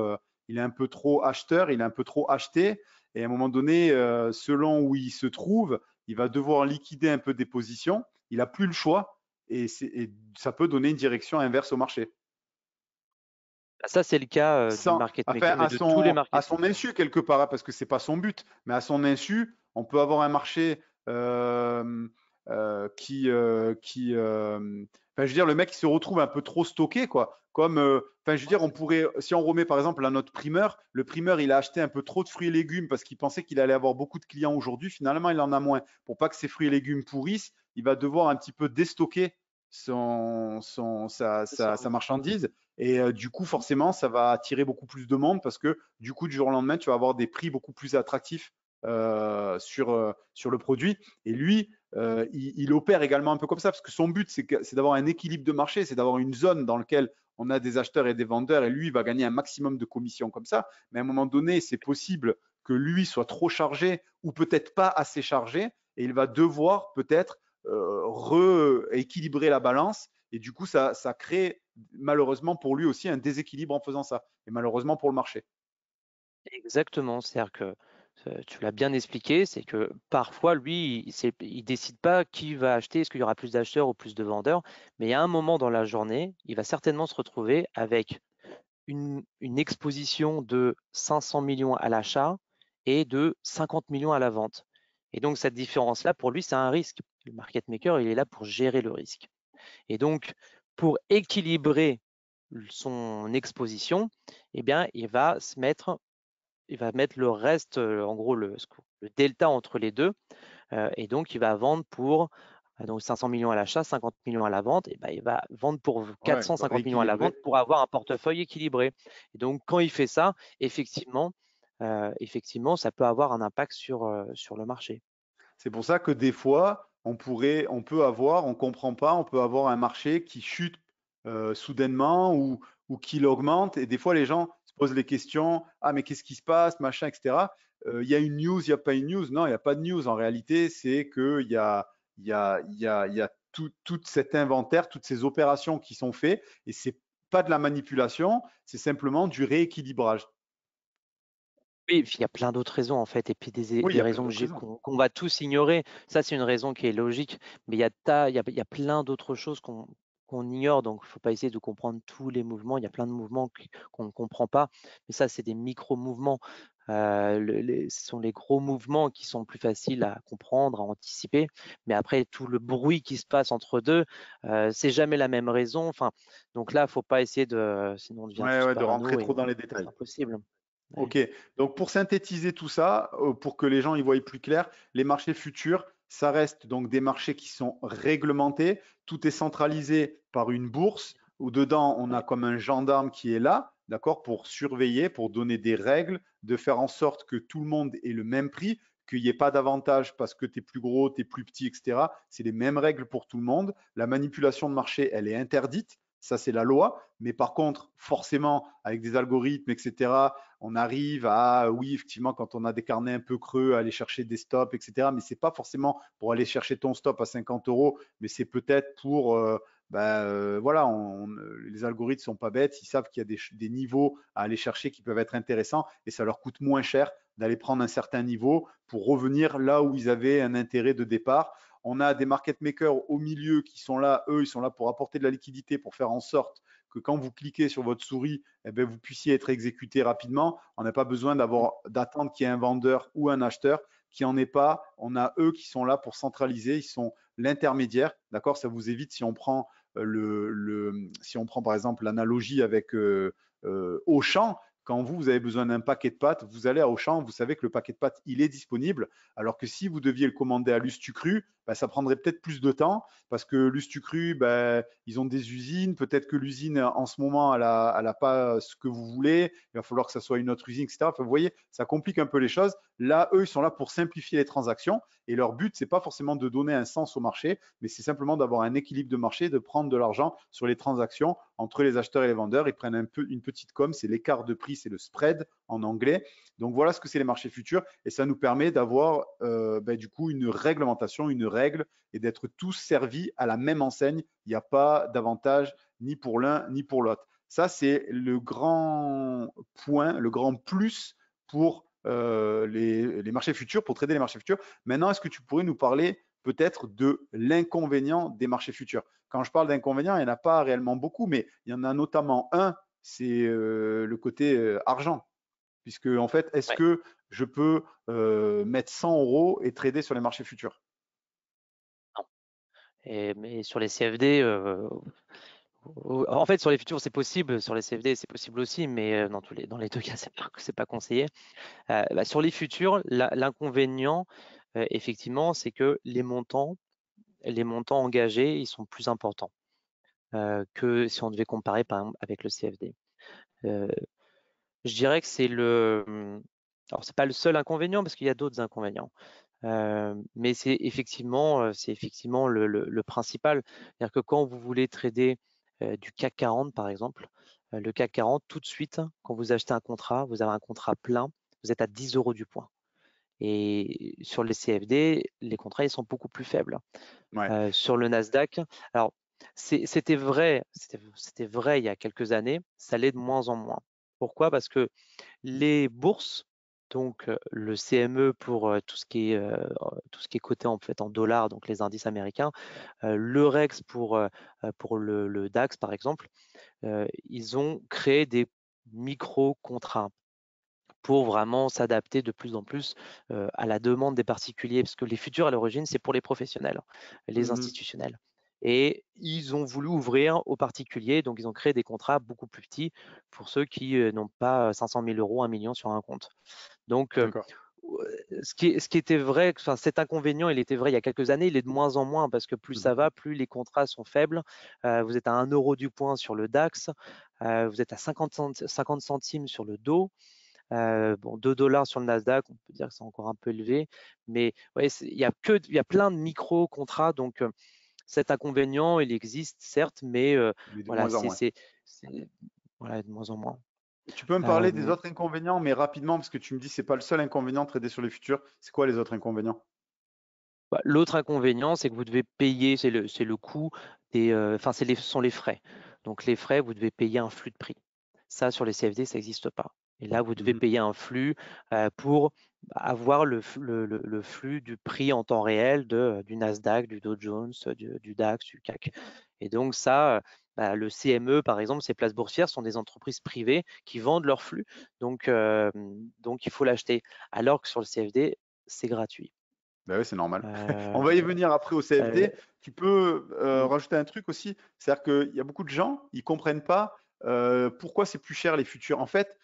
il est un peu trop acheteur, il est un peu trop acheté. Et à un moment donné, selon où il se trouve, il va devoir liquider un peu des positions, il n'a plus le choix et, ça peut donner une direction inverse au marché. Ah, ça, c'est le cas euh, du market de son, tous les marchés À son insu, quelque part, hein, parce que ce n'est pas son but, mais à son insu, on peut avoir un marché euh, euh, qui, je veux dire, le mec il se retrouve un peu trop stocké, quoi. Comme, euh, enfin, je veux dire, on pourrait, si on remet par exemple à notre primeur, le primeur, il a acheté un peu trop de fruits et légumes parce qu'il pensait qu'il allait avoir beaucoup de clients aujourd'hui. Finalement, il en a moins. Pour pas que ses fruits et légumes pourrissent, il va devoir un petit peu déstocker son, sa, marchandise. Et euh, du coup, forcément, ça va attirer beaucoup plus de monde parce que du coup, du jour au lendemain, tu vas avoir des prix beaucoup plus attractifs euh, sur, sur le produit. Et lui, euh, il, opère également un peu comme ça, parce que son but, c'est d'avoir un équilibre de marché, c'est d'avoir une zone dans laquelle on a des acheteurs et des vendeurs, et lui, il va gagner un maximum de commissions comme ça. Mais à un moment donné, c'est possible que lui soit trop chargé ou peut-être pas assez chargé, et il va devoir peut-être euh, rééquilibrer la balance. Et du coup, ça, ça crée malheureusement pour lui aussi un déséquilibre en faisant ça, et malheureusement pour le marché. Exactement, c'est-à-dire que tu l'as bien expliqué, c'est que parfois, lui, il ne décide pas qui va acheter, est-ce qu'il y aura plus d'acheteurs ou plus de vendeurs, mais il y a un moment dans la journée, il va certainement se retrouver avec une, une exposition de 500 millions à l'achat et de 50 millions à la vente. Et donc, cette différence-là, pour lui, c'est un risque. Le market maker, il est là pour gérer le risque. Et donc, pour équilibrer son exposition, eh bien, il va se mettre il va mettre le reste, en gros, le, delta entre les deux. et donc, il va vendre pour ah, donc 500 millions à l'achat, 50 millions à la vente, et ben, il va vendre pour 450 millions à la vente pour avoir un portefeuille équilibré. Et donc, quand il fait ça, effectivement, effectivement ça peut avoir un impact sur, sur le marché. C'est pour ça que des fois, on, pourrait, on peut avoir, on ne comprend pas, on peut avoir un marché qui chute soudainement ou, ou qui l'augmente. Et des fois, les gens pose les questions, ah mais qu'est-ce qui se passe, machin, etc. Il y a une news, il n'y a pas une news. Non, il n'y a pas de news. En réalité, c'est qu'il y a, y a, tout, cet inventaire, toutes ces opérations qui sont faites. Et ce n'est pas de la manipulation, c'est simplement du rééquilibrage. il y a plein d'autres raisons en fait, et puis des, raisons qu'on va tous ignorer. Ça, c'est une raison qui est logique, mais il y a plein d'autres choses qu'on ignore, donc faut pas essayer de comprendre tous les mouvements. Il y a plein de mouvements qu'on ne comprend pas, mais ça, c'est des micro-mouvements. Euh, les, ce sont les gros mouvements qui sont plus faciles à comprendre, à anticiper. Mais après, tout le bruit qui se passe entre deux, euh, c'est jamais la même raison. Enfin, donc là, faut pas essayer de, sinon de rentrer trop dans les détails. Impossible. Ok. Donc pour synthétiser tout ça, euh, pour que les gens y voient plus clair, les marchés futurs, ça reste donc des marchés qui sont réglementés. Tout est centralisé par une bourse où dedans, on a comme un gendarme qui est là, d'accord, pour surveiller, pour donner des règles, de faire en sorte que tout le monde ait le même prix, qu'il n'y ait pas d'avantage parce que tu es plus gros, tu es plus petit, etc. C'est les mêmes règles pour tout le monde. La manipulation de marché, elle est interdite. Ça, c'est la loi. Mais par contre, forcément, avec des algorithmes, etc., on arrive à, oui, effectivement, quand on a des carnets un peu creux, aller chercher des stops, etc. Mais ce n'est pas forcément pour aller chercher ton stop à 50 euros, mais c'est peut-être pour, euh, ben, euh, voilà, les algorithmes ne sont pas bêtes. Ils savent qu'il y a des, des niveaux à aller chercher qui peuvent être intéressants et ça leur coûte moins cher d'aller prendre un certain niveau pour revenir là où ils avaient un intérêt de départ. On a des market makers au milieu qui sont là, eux, ils sont là pour apporter de la liquidité, pour faire en sorte que quand vous cliquez sur votre souris, eh ben, vous puissiez être exécuté rapidement. On n'a pas besoin d'avoir d'attendre qu'il y ait un vendeur ou un acheteur qui en est pas. On a eux qui sont là pour centraliser, ils sont l'intermédiaire. D'accord Ça vous évite si on prend euh, le, si on prend par exemple l'analogie avec euh, euh, Auchan, quand vous, vous avez besoin d'un paquet de pâtes, vous allez à Auchan, vous savez que le paquet de pâtes, il est disponible. Alors que si vous deviez le commander à Lustucru, bah, ça prendrait peut-être plus de temps parce que Lustucru, bah, ils ont des usines. Peut-être que l'usine, en ce moment, elle n'a pas ce que vous voulez. Il va falloir que ça soit une autre usine, etc. vous voyez, ça complique un peu les choses. Là, eux, ils sont là pour simplifier les transactions. Et leur but, ce n'est pas forcément de donner un sens au marché, mais c'est simplement d'avoir un équilibre de marché, de prendre de l'argent sur les transactions entre les acheteurs et les vendeurs. Ils prennent un peu une petite com, c'est l'écart de prix, c'est le spread en anglais. Donc voilà ce que c'est les marchés futurs et ça nous permet d'avoir euh, ben, du coup une réglementation, une règle et d'être tous servis à la même enseigne. Il n'y a pas d'avantage ni pour l'un ni pour l'autre. Ça, c'est le grand point, le grand plus pour euh, les, les, marchés futurs, pour trader les marchés futurs. Maintenant, est-ce que tu pourrais nous parler peut-être de l'inconvénient des marchés futurs. Quand je parle d'inconvénient, il n'y en a pas réellement beaucoup, mais il y en a notamment un, c'est euh, le côté euh, argent. Puisque, en fait, est-ce que je peux euh, mettre 100 euros et trader sur les marchés futurs Non. Et, mais sur les CFD, en fait, sur les futurs, c'est possible. Sur les CFD, c'est possible aussi, mais dans, tous les, dans les deux cas, *laughs* c'est pas, pas conseillé. Bah, sur les futurs, l'inconvénient, effectivement, c'est que les montants, les montants engagés, ils sont plus importants que si on devait comparer par exemple avec le CFD. je dirais que c'est le, mmh, alors c'est pas le seul inconvénient parce qu'il y a d'autres inconvénients. mais c'est effectivement, c'est effectivement le, principal. C'est-à-dire que quand vous voulez trader du CAC 40, par exemple, le CAC 40, tout de suite, quand vous achetez un contrat, vous avez un contrat plein, vous êtes à 10 euros du point. Et sur les CFD, les contrats, ils sont beaucoup plus faibles. Euh, sur le Nasdaq, alors c'était vrai, c'était vrai il y a quelques années, ça l'est de moins en moins. Pourquoi Parce que les bourses, donc euh, le CME pour euh, tout ce qui est tout ce qui est coté en fait en dollars, donc les indices américains, le Rex pour pour le, le, DAX par exemple, ils ont créé des micro contrats pour vraiment s'adapter de plus en plus à la demande des particuliers, parce que les futurs à l'origine, c'est pour les professionnels, les mmh institutionnels. Et ils ont voulu ouvrir aux particuliers, donc ils ont créé des contrats beaucoup plus petits pour ceux qui n'ont pas 500 000 euros, 1 million sur un compte. Donc, ce, qui, était vrai, cet inconvénient, il était vrai il y a quelques années, il est de moins en moins parce que plus mmh ça va, plus les contrats sont faibles. vous êtes à 1 euro du point sur le DAX, vous êtes à 50, centimes sur le DO. Euh, bon, 2 dollars sur le Nasdaq, on peut dire que c'est encore un peu élevé, mais il y, a y a plein de micro-contrats. Donc, euh, cet inconvénient, il existe, certes, mais, euh, de moins en moins. Tu peux me parler des autres inconvénients, mais rapidement, parce que tu me dis c'est pas le seul inconvénient trader sur les futurs. C'est quoi les autres inconvénients bah, L'autre inconvénient, c'est que vous devez payer, c'est le, le coût, des, enfin, ce sont les frais. Donc, les frais, vous devez payer un flux de prix. Ça, sur les CFD, ça n'existe pas. Et là, vous devez payer un flux euh, pour avoir le, flux du prix en temps réel euh, du Nasdaq, du Dow Jones, du, DAX, du CAC. Et donc ça, euh, bah, le CME, par exemple, ces places boursières sont des entreprises privées qui vendent leur flux. Donc, il faut l'acheter. Alors que sur le CFD, c'est gratuit. Bah oui, c'est normal. *laughs* On va y venir après au CFD. Tu peux rajouter un truc aussi. C'est-à-dire qu'il y a beaucoup de gens, ils ne comprennent pas pourquoi c'est plus cher les futurs. En fait,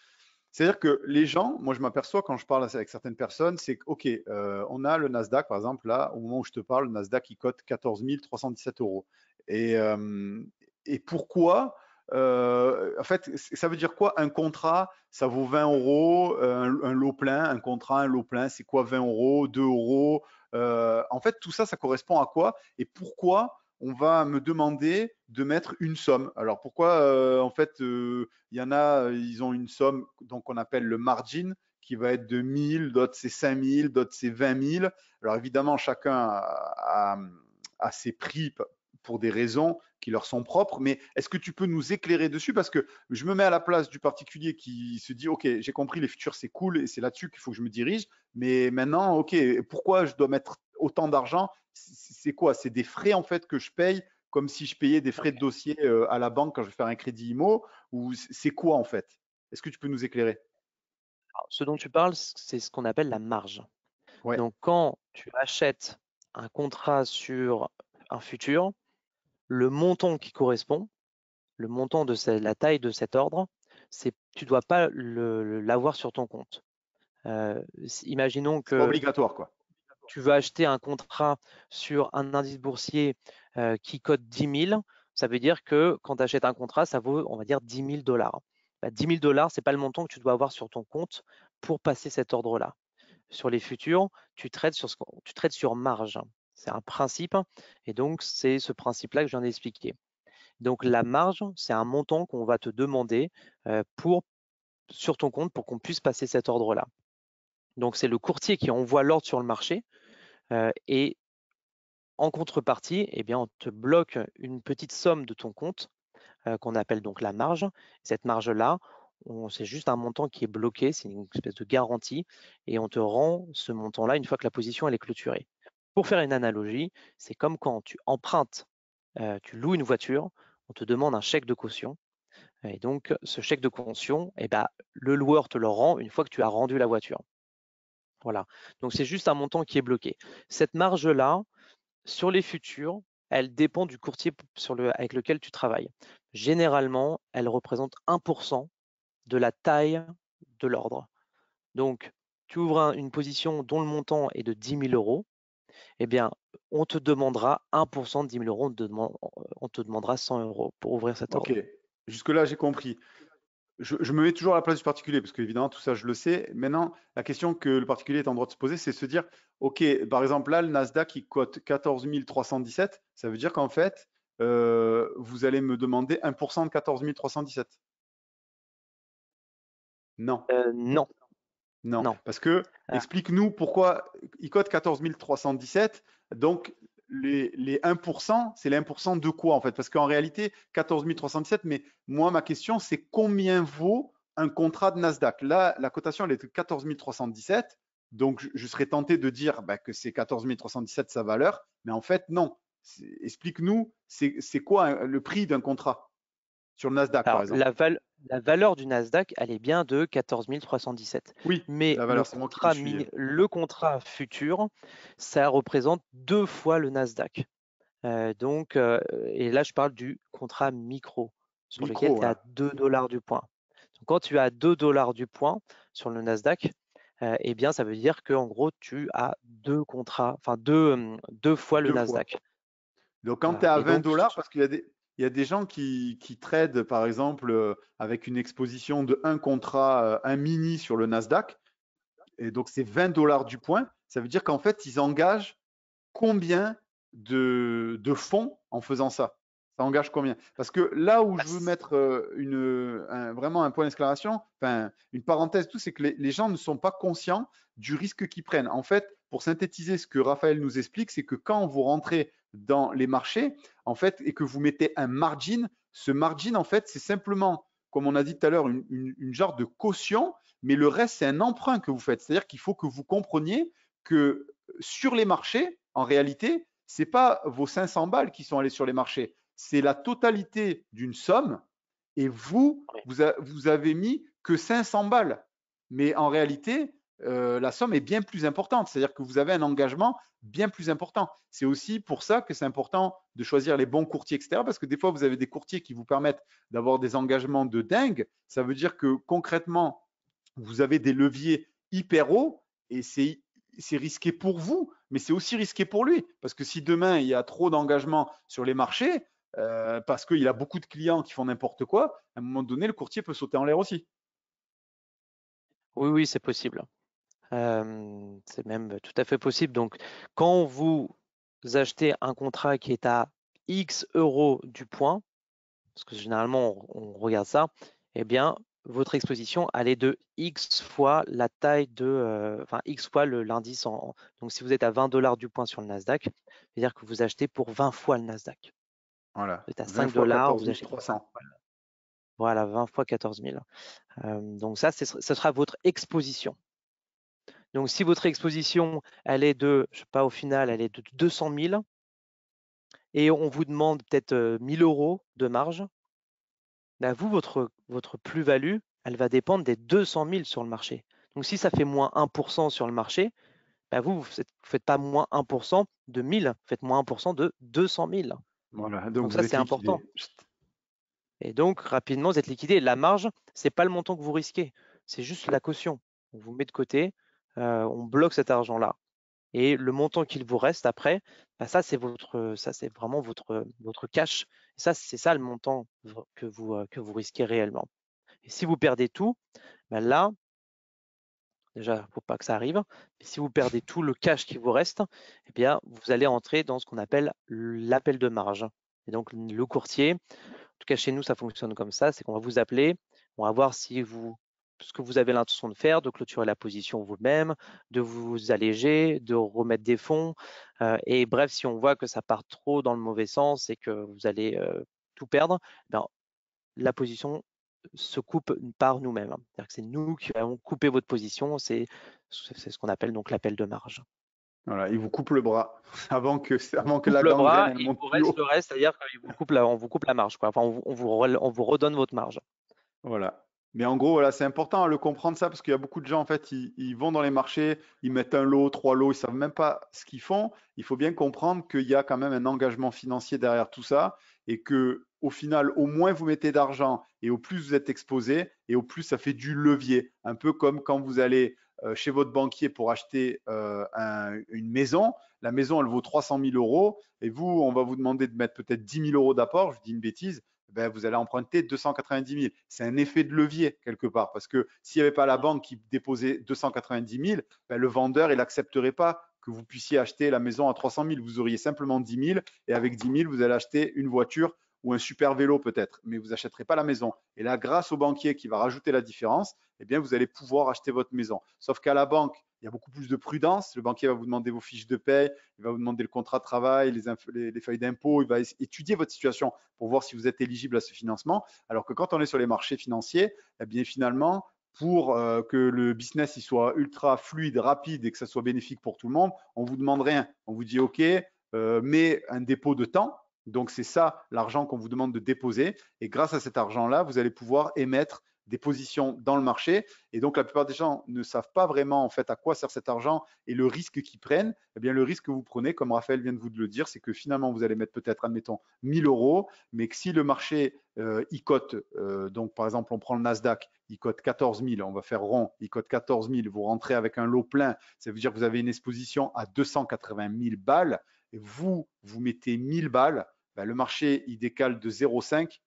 c'est-à-dire que les gens, moi je m'aperçois quand je parle avec certaines personnes, c'est que, OK, euh, on a le Nasdaq, par exemple, là, au moment où je te parle, le Nasdaq, il cote 14 317 euros. Et, euh, et pourquoi euh, en fait, ça veut dire quoi Un contrat, ça vaut 20 euros, un, un lot plein, un contrat, un lot plein, c'est quoi 20 euros, 2 euros En fait, tout ça, ça correspond à quoi Et pourquoi on va me demander de mettre une somme. Alors pourquoi euh, en fait euh, il y en a, euh, ils ont une somme donc on appelle le margin qui va être de 1000, d'autres c'est 5000, d'autres c'est 20 Alors évidemment chacun a, a, ses prix pour des raisons qui leur sont propres, mais est-ce que tu peux nous éclairer dessus parce que je me mets à la place du particulier qui se dit ok j'ai compris les futurs c'est cool et c'est là-dessus qu'il faut que je me dirige, mais maintenant ok pourquoi je dois mettre autant d'argent c'est quoi C'est des frais en fait que je paye comme si je payais des frais de dossier euh, à la banque quand je vais faire un crédit IMO ou c'est quoi en fait Est-ce que tu peux nous éclairer Ce dont tu parles, c'est ce qu'on appelle la marge. Donc quand tu achètes un contrat sur un futur, le montant qui correspond, le montant de la taille de cet ordre, tu ne dois pas l'avoir sur ton compte. Euh, imaginons que obligatoire quoi tu veux acheter un contrat sur un indice boursier euh, qui cote 10 000, ça veut dire que quand tu achètes un contrat, ça vaut, on va dire, 10 000 dollars. 10 bah, 000 dollars, ce n'est pas le montant que tu dois avoir sur ton compte pour passer cet ordre-là. Sur les futurs, tu traites sur, tu sur marge. C'est un principe et donc c'est ce principe-là que je viens d'expliquer. Donc la marge, c'est un montant qu'on va te demander euh, pour, sur ton compte pour qu'on puisse passer cet ordre-là. Donc c'est le courtier qui envoie l'ordre sur le marché et en contrepartie, eh bien, on te bloque une petite somme de ton compte qu'on appelle donc la marge. Cette marge-là, c'est juste un montant qui est bloqué, c'est une espèce de garantie, et on te rend ce montant-là une fois que la position elle est clôturée. Pour faire une analogie, c'est comme quand tu empruntes, tu loues une voiture, on te demande un chèque de caution, et donc ce chèque de caution, eh ben, le loueur te le rend une fois que tu as rendu la voiture. Voilà. Donc, c'est juste un montant qui est bloqué. Cette marge-là, sur les futurs, elle dépend du courtier avec lequel tu travailles. Généralement, elle représente 1% de la taille de l'ordre. Donc, tu ouvres une position dont le montant est de 10 000 euros. Eh bien, on te demandera 1% de 10 000 euros, on te, demandera 100 euros pour ouvrir cet ordre. Ok, jusque-là, j'ai compris je, me mets toujours à la place du particulier, parce qu'évidemment, tout ça, je le sais. Maintenant, la question que le particulier est en droit de se poser, c'est de se dire, OK, par exemple, là, le Nasdaq, il cote 14 317. Ça veut dire qu'en fait, euh, vous allez me demander 1% de 14 317. Non. Euh, non. non. Non. Parce que, ah. explique-nous pourquoi il cote 14 317. Donc, les, 1%, c'est les 1% de quoi en fait Parce qu'en réalité, 14 317, mais moi, ma question, c'est combien vaut un contrat de Nasdaq Là, la cotation, elle est de 14 317. Donc, je, serais tenté de dire bah, que c'est 14 317 sa valeur, mais en fait, non. Explique-nous, c'est quoi hein, le prix d'un contrat sur le Nasdaq, par exemple. La, valeur du Nasdaq, elle est bien de 14 317. Oui, mais le, contrat futur, ça représente deux fois le Nasdaq. Euh, donc, euh, et là, je parle du contrat micro, sur lequel tu as 2 dollars du point. Donc, quand tu as 2 dollars du point sur le Nasdaq, euh, eh bien, ça veut dire qu'en gros, tu as deux contrats, enfin deux, deux fois le Nasdaq. Donc, quand tu es à 20 dollars, parce qu'il y a des, il y a des gens qui, qui tradent, par exemple, euh, avec une exposition de un contrat, euh, un mini sur le Nasdaq. Et donc, c'est 20 dollars du point. Ça veut dire qu'en fait, ils engagent combien de, fonds en faisant ça Ça engage combien Parce que là où bah, je veux mettre euh, une, vraiment un point d'exclamation, enfin, une parenthèse, tout, c'est que les gens ne sont pas conscients du risque qu'ils prennent. En fait, pour synthétiser ce que Raphaël nous explique, c'est que quand vous rentrez dans les marchés, en fait, et que vous mettez un margin, ce margin, en fait, c'est simplement, comme on a dit tout à l'heure, une, genre de caution, mais le reste, c'est un emprunt que vous faites. C'est-à-dire qu'il faut que vous compreniez que euh, sur les marchés, en réalité, ce n'est pas vos 500 balles qui sont allées sur les marchés, c'est la totalité d'une somme, et vous, vous, vous avez mis que 500 balles. Mais en réalité, euh, la somme est bien plus importante. C'est-à-dire que vous avez un engagement bien plus important. C'est aussi pour ça que c'est important de choisir les bons courtiers, etc. Parce que des fois, vous avez des courtiers qui vous permettent d'avoir des engagements de dingue. Ça veut dire que concrètement, vous avez des leviers hyper hauts et c'est risqué pour vous, mais c'est aussi risqué pour lui. Parce que si demain, il y a trop d'engagements sur les marchés, euh, parce qu'il a beaucoup de clients qui font n'importe quoi, à un moment donné, le courtier peut sauter en l'air aussi. Oui, oui, c'est possible c'est même tout à fait possible. Donc, quand vous achetez un contrat qui est à X euros du point, parce que généralement on, regarde ça, eh bien, votre exposition, elle est de X fois la taille de, enfin, X fois l'indice. En, donc, si vous êtes à 20 dollars du point sur le Nasdaq, c'est-à-dire que vous achetez pour 20 fois le Nasdaq. Voilà. Vous à 5 dollars, vous achetez 300. Voilà, 20 fois 14 000. donc, ça, ce sera votre exposition. Donc, si votre exposition, elle est de, je sais pas, au final, elle est de 200 000 et on vous demande peut-être 1 000 euros de marge, ben vous, votre, votre plus-value, elle va dépendre des 200 000 sur le marché. Donc, si ça fait moins 1% sur le marché, bah, vous, vous ne faites, pas moins 1% de 1000, vous faites moins 1% de 200 000. Voilà, donc, donc ça, c'est important. Et donc, rapidement, vous êtes liquidé. La marge, ce n'est pas le montant que vous risquez, c'est juste la caution. On vous met de côté, euh, on bloque cet argent-là. Et le montant qu'il vous reste après, bah, ça c'est votre, ça c'est vraiment votre votre cash. ça c'est ça le montant que vous euh, que vous risquez réellement. Et si vous perdez tout, bah, là, déjà faut pas que ça arrive. si vous perdez tout le cash qui vous reste, eh bien vous allez entrer dans ce qu'on appelle l'appel de marge. Et donc le courtier, en tout cas chez nous ça fonctionne comme ça, c'est qu'on va vous appeler, on va voir si vous ce que vous avez l'intention de faire, de clôturer la position vous-même, de vous alléger, de remettre des fonds. Euh, et bref, si on voit que ça part trop dans le mauvais sens et que vous allez euh, tout perdre, ben, la position se coupe par nous-mêmes. C'est-à-dire que c'est nous qui allons couper votre position. C'est ce qu'on appelle donc l'appel de marge. Voilà, il vous coupe le bras *laughs* avant que, avant que la le bras, il vous reste le reste, c'est-à-dire qu'on vous coupe la, marge. Enfin, on vous, on vous redonne votre marge. Voilà, mais en gros, voilà, c'est important de le comprendre ça parce qu'il y a beaucoup de gens, en fait, ils, vont dans les marchés, ils mettent un lot, trois lots, ils savent même pas ce qu'ils font. Il faut bien comprendre qu'il y a quand même un engagement financier derrière tout ça et que au final, au moins vous mettez d'argent et au plus vous êtes exposé et au plus ça fait du levier. Un peu comme quand vous allez euh, chez votre banquier pour acheter euh, une maison. La maison, elle vaut 300 000 euros et vous, on va vous demander de mettre peut-être 10 000 euros d'apport. Je dis une bêtise. Ben, vous allez emprunter 290 000. C'est un effet de levier quelque part, parce que s'il n'y avait pas la mmh. banque qui déposait 290 000, ben, le vendeur, il n'accepterait pas que vous puissiez acheter la maison à 300 000. Vous auriez simplement 10 000, et avec 10 000, vous allez acheter une voiture ou un super vélo peut-être, mais vous n'achèterez pas la maison. Et là, grâce au banquier qui va rajouter la différence, eh bien, vous allez pouvoir acheter votre maison. Sauf qu'à la banque, il y a beaucoup plus de prudence. Le banquier va vous demander vos fiches de paie, il va vous demander le contrat de travail, les, feuilles d'impôt, il va étudier votre situation pour voir si vous êtes éligible à ce financement. Alors que quand on est sur les marchés financiers, eh bien, finalement, pour euh, que le business il soit ultra fluide, rapide et que ça soit bénéfique pour tout le monde, on vous demande rien. On vous dit OK, euh, mais un dépôt de temps donc, c'est ça l'argent qu'on vous demande de déposer. Et grâce à cet argent-là, vous allez pouvoir émettre des positions dans le marché. Et donc, la plupart des gens ne savent pas vraiment en fait à quoi sert cet argent et le risque qu'ils prennent. Eh bien, le risque que vous prenez, comme Raphaël vient de vous le dire, c'est que finalement, vous allez mettre peut-être, admettons, 1000 euros, mais que si le marché euh, il cote, euh, donc par exemple, on prend le Nasdaq, il cote 14 000, on va faire rond, il cote 14 000, vous rentrez avec un lot plein, ça veut dire que vous avez une exposition à 280 000 balles. Et vous, vous mettez 1000 balles, bah, le marché, il décale de 0,5,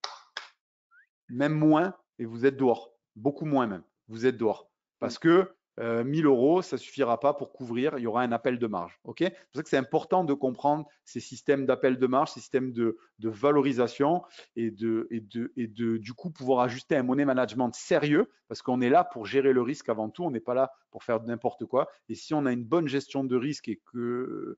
même moins, et vous êtes dehors. Beaucoup moins même, vous êtes dehors. Parce mmh. que 1 euh, 1000 euros, ça ne suffira pas pour couvrir, il y aura un appel de marge. ok c'est pour que c'est important de comprendre ces systèmes d'appel de marge, ces systèmes de, valorisation et, de, et de, du coup, pouvoir ajuster un money management sérieux parce qu'on est là pour gérer le risque avant tout, on n'est pas là pour faire n'importe quoi. Et si on a une bonne gestion de risque et que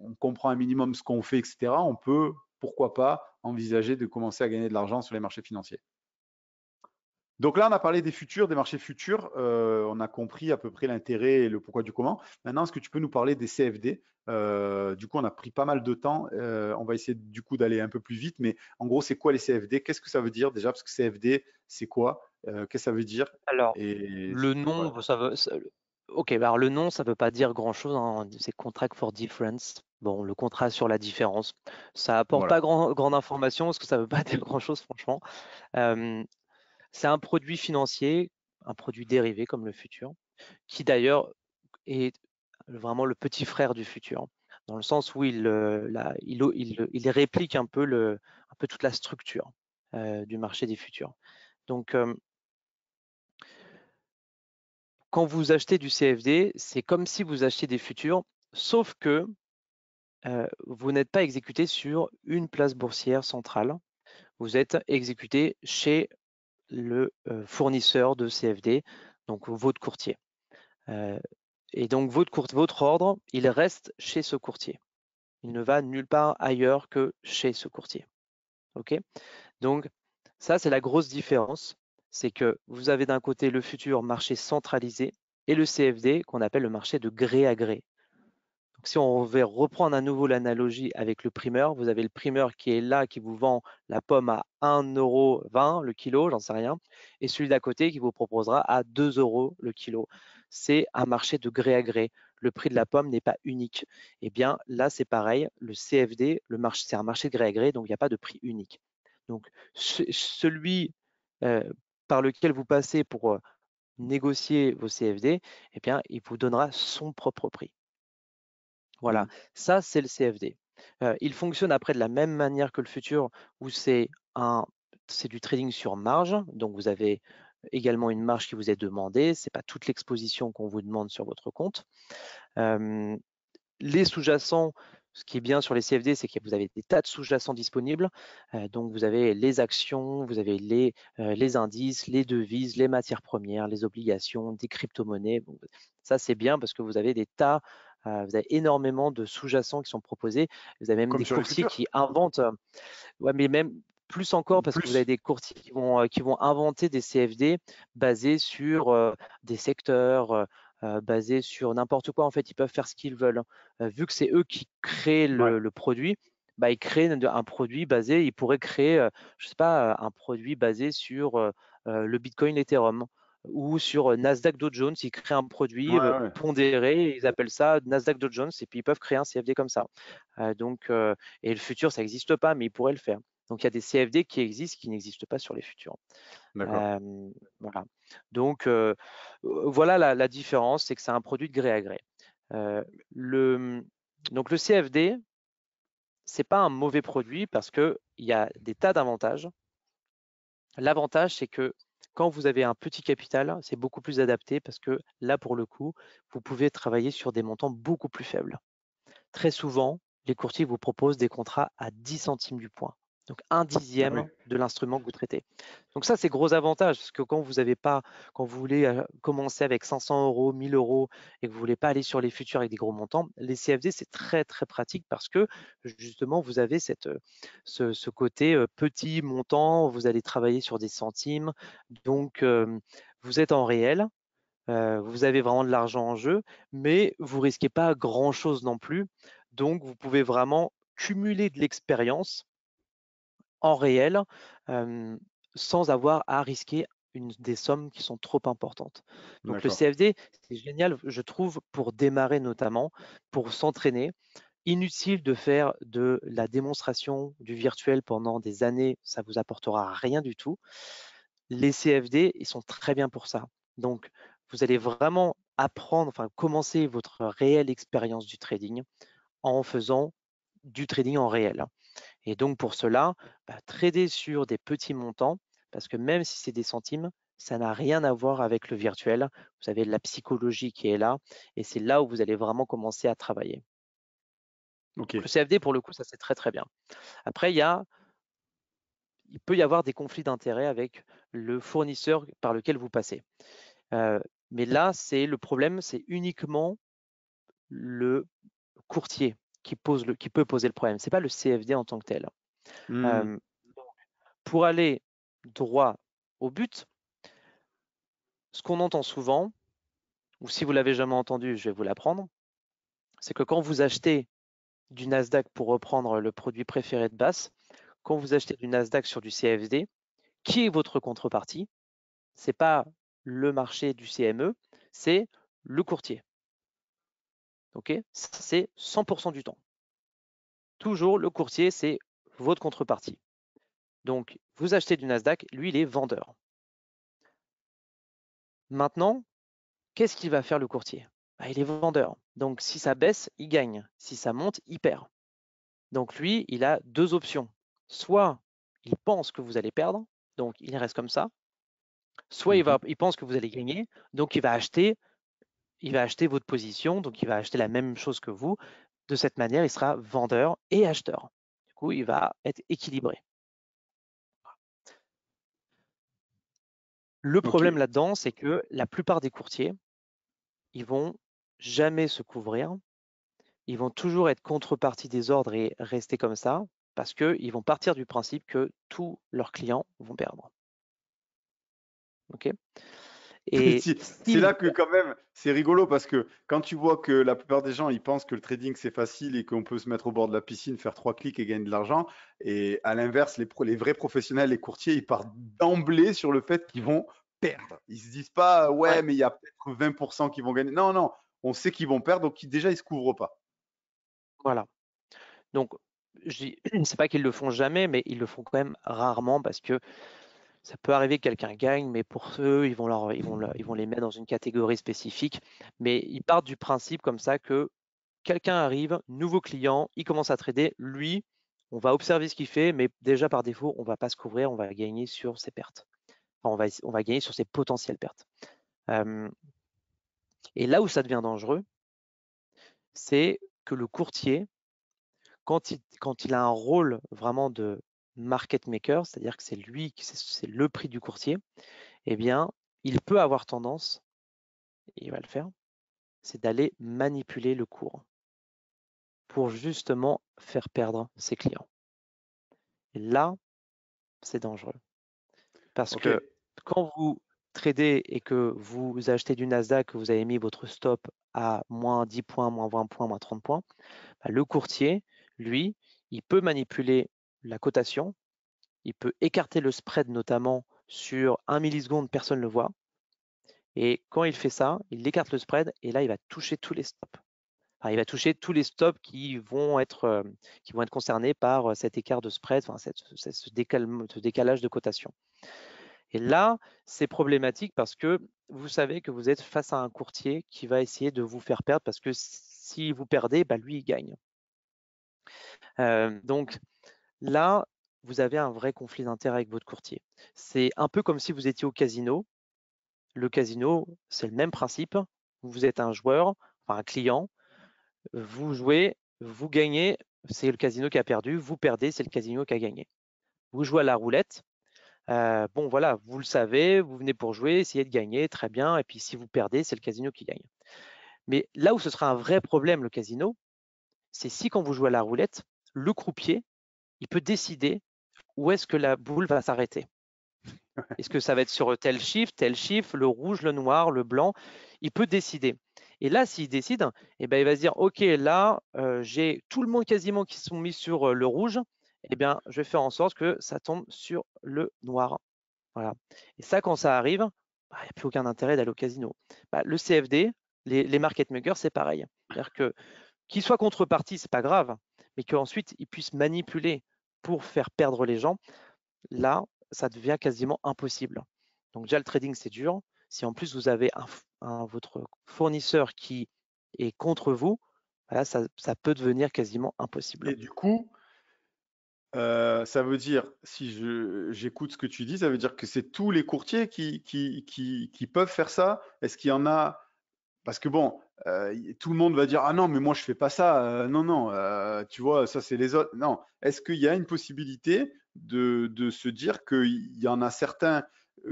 on comprend un minimum ce qu'on fait, etc., on peut pourquoi pas envisager de commencer à gagner de l'argent sur les marchés financiers. Donc là, on a parlé des futurs, des marchés futurs. Euh, on a compris à peu près l'intérêt et le pourquoi du comment. Maintenant, est-ce que tu peux nous parler des CFD euh, Du coup, on a pris pas mal de temps. Euh, on va essayer du coup d'aller un peu plus vite. Mais en gros, c'est quoi les CFD Qu'est-ce que ça veut dire déjà Parce que CFD, c'est quoi Qu'est-ce que ça veut dire Alors, et, le nom, ça ok, bah le nom, ça ne veut pas dire grand-chose. Hein. C'est Contract for Difference. Bon, le contrat sur la différence, ça apporte pas grand, grande information parce que ça ne veut pas *laughs* dire grand chose, franchement. c'est un produit financier, un produit dérivé comme le futur, qui d'ailleurs est vraiment le petit frère du futur, dans le sens où il, euh, il, réplique un peu, le, un peu toute la structure euh, du marché des futurs. Donc, quand vous achetez du CFD, c'est comme si vous achetiez des futurs, sauf que euh, vous n'êtes pas exécuté sur une place boursière centrale, vous êtes exécuté chez le euh, fournisseur de CFD, donc votre courtier. Euh, et donc votre, votre ordre, il reste chez ce courtier. Il ne va nulle part ailleurs que chez ce courtier. OK Donc ça, c'est la grosse différence. C'est que vous avez d'un côté le futur marché centralisé et le CFD qu'on appelle le marché de gré à gré, si on veut reprendre à nouveau l'analogie avec le primeur, vous avez le primeur qui est là, qui vous vend la pomme à 1,20€ le kilo, j'en sais rien, et celui d'à côté qui vous proposera à 2 euros le kilo. C'est un marché de gré à gré. Le prix de la pomme n'est pas unique. Eh bien, là, c'est pareil. Le CFD, le marché, c'est un marché de gré à gré, donc il n'y a pas de prix unique. Donc, celui euh, par lequel vous passez pour euh, négocier vos CFD, eh bien, il vous donnera son propre prix. Voilà, mmh. ça c'est le CFD. il fonctionne après de la même manière que le futur où c'est du trading sur marge, donc vous avez également une marge qui vous est demandée, ce n'est pas toute l'exposition qu'on vous demande sur votre compte. les sous-jacents, ce qui est bien sur les CFD, c'est que vous avez des tas de sous-jacents disponibles. donc, vous avez les actions, vous avez les, indices, les devises, les matières premières, les obligations, des crypto-monnaies. ça, c'est bien parce que vous avez des tas vous avez énormément de sous-jacents qui sont proposés. Vous avez même des courtiers qui inventent. ouais, mais même plus encore parce que vous avez des courtiers qui vont, qui vont inventer des CFD basés sur des secteurs, basés sur n'importe quoi. En fait, ils peuvent faire ce qu'ils veulent. Hein. vu que c'est eux qui créent le, produit, bah, ils créent un, produit basé, ils pourraient créer, je sais pas, un produit basé sur le Bitcoin, l'Ethereum ou sur euh, Nasdaq Dow Jones, ils créent un produit euh, pondéré, ils appellent ça Nasdaq Dow Jones, et puis ils peuvent créer un CFD comme ça. Euh, donc, et le futur, ça n'existe pas, mais ils pourraient le faire. Donc, il y a des CFD qui existent, qui n'existent pas sur les futurs. Voilà. Donc, voilà la, différence, c'est que c'est un produit de gré à gré. le, donc, le CFD, c'est pas un mauvais produit parce qu'il y a des tas d'avantages. L'avantage, c'est que quand vous avez un petit capital, c'est beaucoup plus adapté parce que là, pour le coup, vous pouvez travailler sur des montants beaucoup plus faibles. Très souvent, les courtiers vous proposent des contrats à 10 centimes du point. Donc un ah dixième de l'instrument que vous traitez. Donc ça, c'est gros avantage, parce que quand vous avez pas, quand vous voulez commencer avec 500 euros, 1000 euros, et que vous voulez pas aller sur les futurs avec des gros montants, les CFD, c'est très très pratique parce que justement, vous avez cette, ce, côté petit montant, vous allez travailler sur des centimes, donc vous êtes en réel, vous avez vraiment de l'argent en jeu, mais vous risquez pas grand chose non plus, donc vous pouvez vraiment cumuler de l'expérience en réel sans avoir à risquer une, des sommes qui sont trop importantes. Donc le CFD, c'est génial, je trouve, pour démarrer notamment, pour s'entraîner. Inutile de faire de la démonstration du virtuel pendant des années, ça vous apportera rien du tout. Les CFD, ils sont très bien pour ça. Donc, vous allez vraiment apprendre, enfin, commencer votre réelle expérience du trading en faisant du trading en réel. Et donc pour cela, bah, trader sur des petits montants, parce que même si c'est des centimes, ça n'a rien à voir avec le virtuel. Vous avez la psychologie qui est là, et c'est là où vous allez vraiment commencer à travailler. Le CFD, pour le coup, ça c'est très très bien. Après, il y a il peut y avoir des conflits d'intérêts avec le fournisseur par lequel vous passez. Euh, mais là, c'est le problème, c'est uniquement le courtier qui, pose le, qui peut poser le problème. Ce n'est pas le CFD en tant que tel. Mmh. pour aller droit au but, ce qu'on entend souvent, ou si vous l'avez jamais entendu, je vais vous l'apprendre, c'est que quand vous achetez du Nasdaq pour reprendre le produit préféré de Bass, quand vous achetez du Nasdaq sur du CFD, qui est votre contrepartie C'est pas le marché du CME, c'est le courtier. Ça, c'est 100% du temps. Toujours, le courtier, c'est votre contrepartie. Donc, vous achetez du Nasdaq, lui, il est vendeur. Maintenant, qu'est-ce qu'il va faire le courtier bah, Il est vendeur. Donc, si ça baisse, il gagne. Si ça monte, il perd. Donc, lui, il a deux options. Soit il pense que vous allez perdre, donc il reste comme ça. Soit il mmh pense que vous allez gagner, donc il va acheter il va acheter votre position, donc il va acheter la même chose que vous. De cette manière, il sera vendeur et acheteur. Du coup, il va être équilibré. Le problème là-dedans, c'est que la plupart des courtiers, ils vont jamais se couvrir. Ils vont toujours être contrepartie des ordres et rester comme ça parce qu'ils vont partir du principe que tous leurs clients vont perdre. OK et c'est là que quand même, c'est rigolo parce que quand tu vois que la plupart des gens, ils pensent que le trading c'est facile et qu'on peut se mettre au bord de la piscine, faire trois clics et gagner de l'argent. Et à l'inverse, les, vrais professionnels, les courtiers, ils partent d'emblée sur le fait qu'ils vont perdre. Ils se disent pas, ouais, mais il y a peut-être 20% qui vont gagner. Non, non, on sait qu'ils vont perdre, donc déjà ils se couvrent pas. Voilà. Donc, je ne sais *clears throat* pas qu'ils le font jamais, mais ils le font quand même rarement parce que ça peut arriver que quelqu'un gagne, mais pour eux, ils vont, les mettre dans une catégorie spécifique. Mais ils partent du principe comme ça que quelqu'un arrive, nouveau client, il commence à trader, lui, on va observer ce qu'il fait, mais déjà par défaut, on ne va pas se couvrir, on va gagner sur ses pertes. on, va, gagner sur ses potentielles pertes. et là où ça devient dangereux, c'est que le courtier, quand il a un rôle vraiment de, market maker, c'est-à-dire que c'est lui, c'est le prix du courtier, eh bien, il peut avoir tendance, et il va le faire, c'est d'aller manipuler le cours pour justement faire perdre ses clients. Et là, c'est dangereux. Parce que quand vous tradez et que vous achetez du Nasdaq, que vous avez mis votre stop à moins 10 points, moins 20 points, moins 30 points, bah, le courtier, lui, il peut manipuler la cotation, il peut écarter le spread notamment sur 1 milliseconde, personne ne le voit. Et quand il fait ça, il écarte le spread et là, il va toucher tous les stops. il va toucher tous les stops qui vont être, euh, qui vont être concernés par euh, cet écart de spread, enfin, ce, décalage de cotation. Et là, c'est problématique parce que vous savez que vous êtes face à un courtier qui va essayer de vous faire perdre parce que si vous perdez, bah, lui, il gagne. Euh, donc, Là, vous avez un vrai conflit d'intérêt avec votre courtier. C'est un peu comme si vous étiez au casino. Le casino, c'est le même principe. Vous êtes un joueur, enfin un client. Vous jouez, vous gagnez, c'est le casino qui a perdu. Vous perdez, c'est le casino qui a gagné. Vous jouez à la roulette. Euh, bon, voilà, vous le savez, vous venez pour jouer, essayez de gagner, très bien. Et puis si vous perdez, c'est le casino qui gagne. Mais là où ce sera un vrai problème, le casino, c'est si quand vous jouez à la roulette, le croupier il peut décider où est-ce que la boule va s'arrêter. Est-ce que ça va être sur tel chiffre, tel chiffre, le rouge, le noir, le blanc Il peut décider. Et là, s'il décide, eh ben, il va se dire, OK, là, euh, j'ai tout le monde quasiment qui sont mis sur euh, le rouge. Eh bien, je vais faire en sorte que ça tombe sur le noir. Voilà. Et ça, quand ça arrive, bah, il n'y a plus aucun intérêt d'aller au casino. Bah, le CFD, les, les market makers, c'est pareil. C'est-à-dire que qu'ils soient contrepartie, c'est pas grave mais qu'ensuite ils puissent manipuler pour faire perdre les gens, là, ça devient quasiment impossible. Donc déjà, le trading, c'est dur. Si en plus vous avez un, votre fournisseur qui est contre vous, voilà, ça, ça, peut devenir quasiment impossible. Et du coup, euh, ça veut dire, si j'écoute ce que tu dis, ça veut dire que c'est tous les courtiers qui, qui, qui, qui peuvent faire ça. Est-ce qu'il y en a Parce que bon, euh, tout le monde va dire ah non mais moi je fais pas ça euh, non non euh, tu vois ça c'est les autres non est-ce qu'il y a une possibilité de, se dire qu'il y en a certains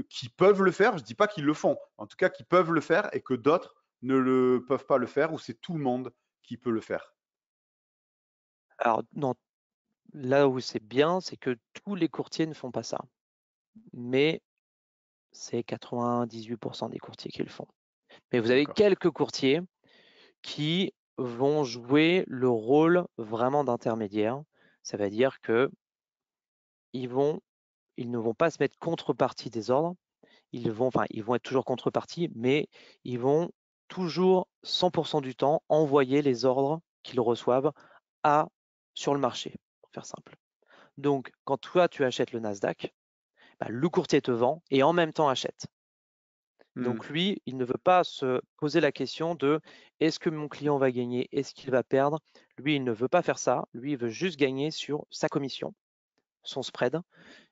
qui peuvent le faire je dis pas qu'ils le font en tout cas qui peuvent le faire et que d'autres ne le peuvent pas le faire ou c'est tout le monde qui peut le faire alors non là où c'est bien c'est que tous les courtiers ne font pas ça mais c'est 98% des courtiers qui le font mais vous avez quelques courtiers qui vont jouer le rôle vraiment d'intermédiaire. Ça veut dire que ils, vont, ils ne vont pas se mettre contrepartie des ordres. Ils vont, enfin, ils vont être toujours contrepartie, mais ils vont toujours 100% du temps envoyer les ordres qu'ils reçoivent à, sur le marché, pour faire simple. Donc, quand toi, tu achètes le Nasdaq, bah, le courtier te vend et en même temps achète. Donc mmh. lui, il ne veut pas se poser la question de est-ce que mon client va gagner, est-ce qu'il va perdre. Lui, il ne veut pas faire ça. Lui, il veut juste gagner sur sa commission, son spread.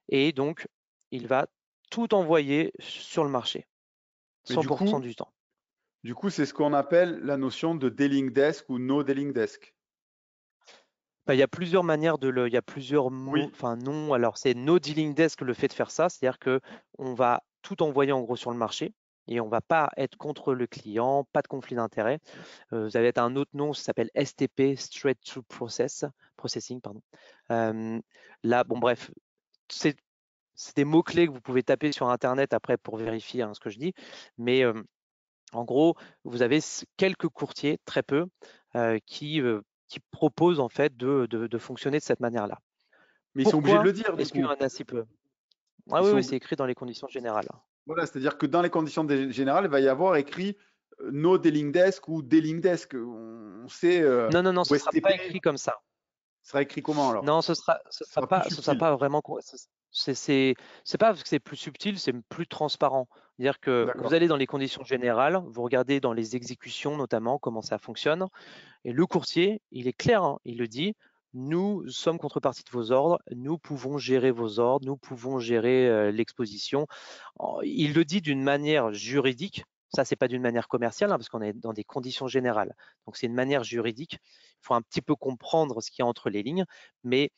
Et donc, il va tout envoyer sur le marché, 100% du, temps. Du coup, c'est ce qu'on appelle la notion de dealing desk ou no dealing desk. Bah, il y a plusieurs manières de le, il y a plusieurs mots, enfin non, alors c'est no dealing desk le fait de faire ça, c'est-à-dire qu'on on va tout envoyer en gros sur le marché et on ne va pas être contre le client, pas de conflit d'intérêt. Euh, vous avez un autre nom, ça s'appelle STP, Straight to Process, Processing. Pardon. Euh, là, bon, bref, c'est des mots-clés que vous pouvez taper sur Internet après pour vérifier hein, ce que je dis. Mais euh, en gros, vous avez quelques courtiers, très peu, qui, qui, proposent en fait de, fonctionner de cette manière-là. Mais ils sont obligés de le dire. Est-ce qu'il y en a si peu ah, Oui, oui c'est écrit dans les conditions générales. Voilà, c'est-à-dire que dans les conditions générales, il va y avoir écrit euh, no dealing desk ou dealing desk. On sait. Euh, non, non, non, ce ne sera pas écrit comme ça. Ce sera écrit comment alors Non, ce sera, sera, pas, ce pas vraiment. C'est pas parce que c'est plus subtil, c'est plus transparent. C'est-à-dire que vous allez dans les conditions générales, vous regardez dans les exécutions notamment comment ça fonctionne, et le courtier, il est clair, hein, il le dit, nous sommes contrepartie de vos ordres, nous pouvons gérer vos ordres, nous pouvons gérer euh, l'exposition. Il le dit d'une manière juridique, ça c'est pas d'une manière commerciale hein, parce qu'on est dans des conditions générales. Donc c'est une manière juridique, il faut un petit peu comprendre ce qu'il y a entre les lignes, mais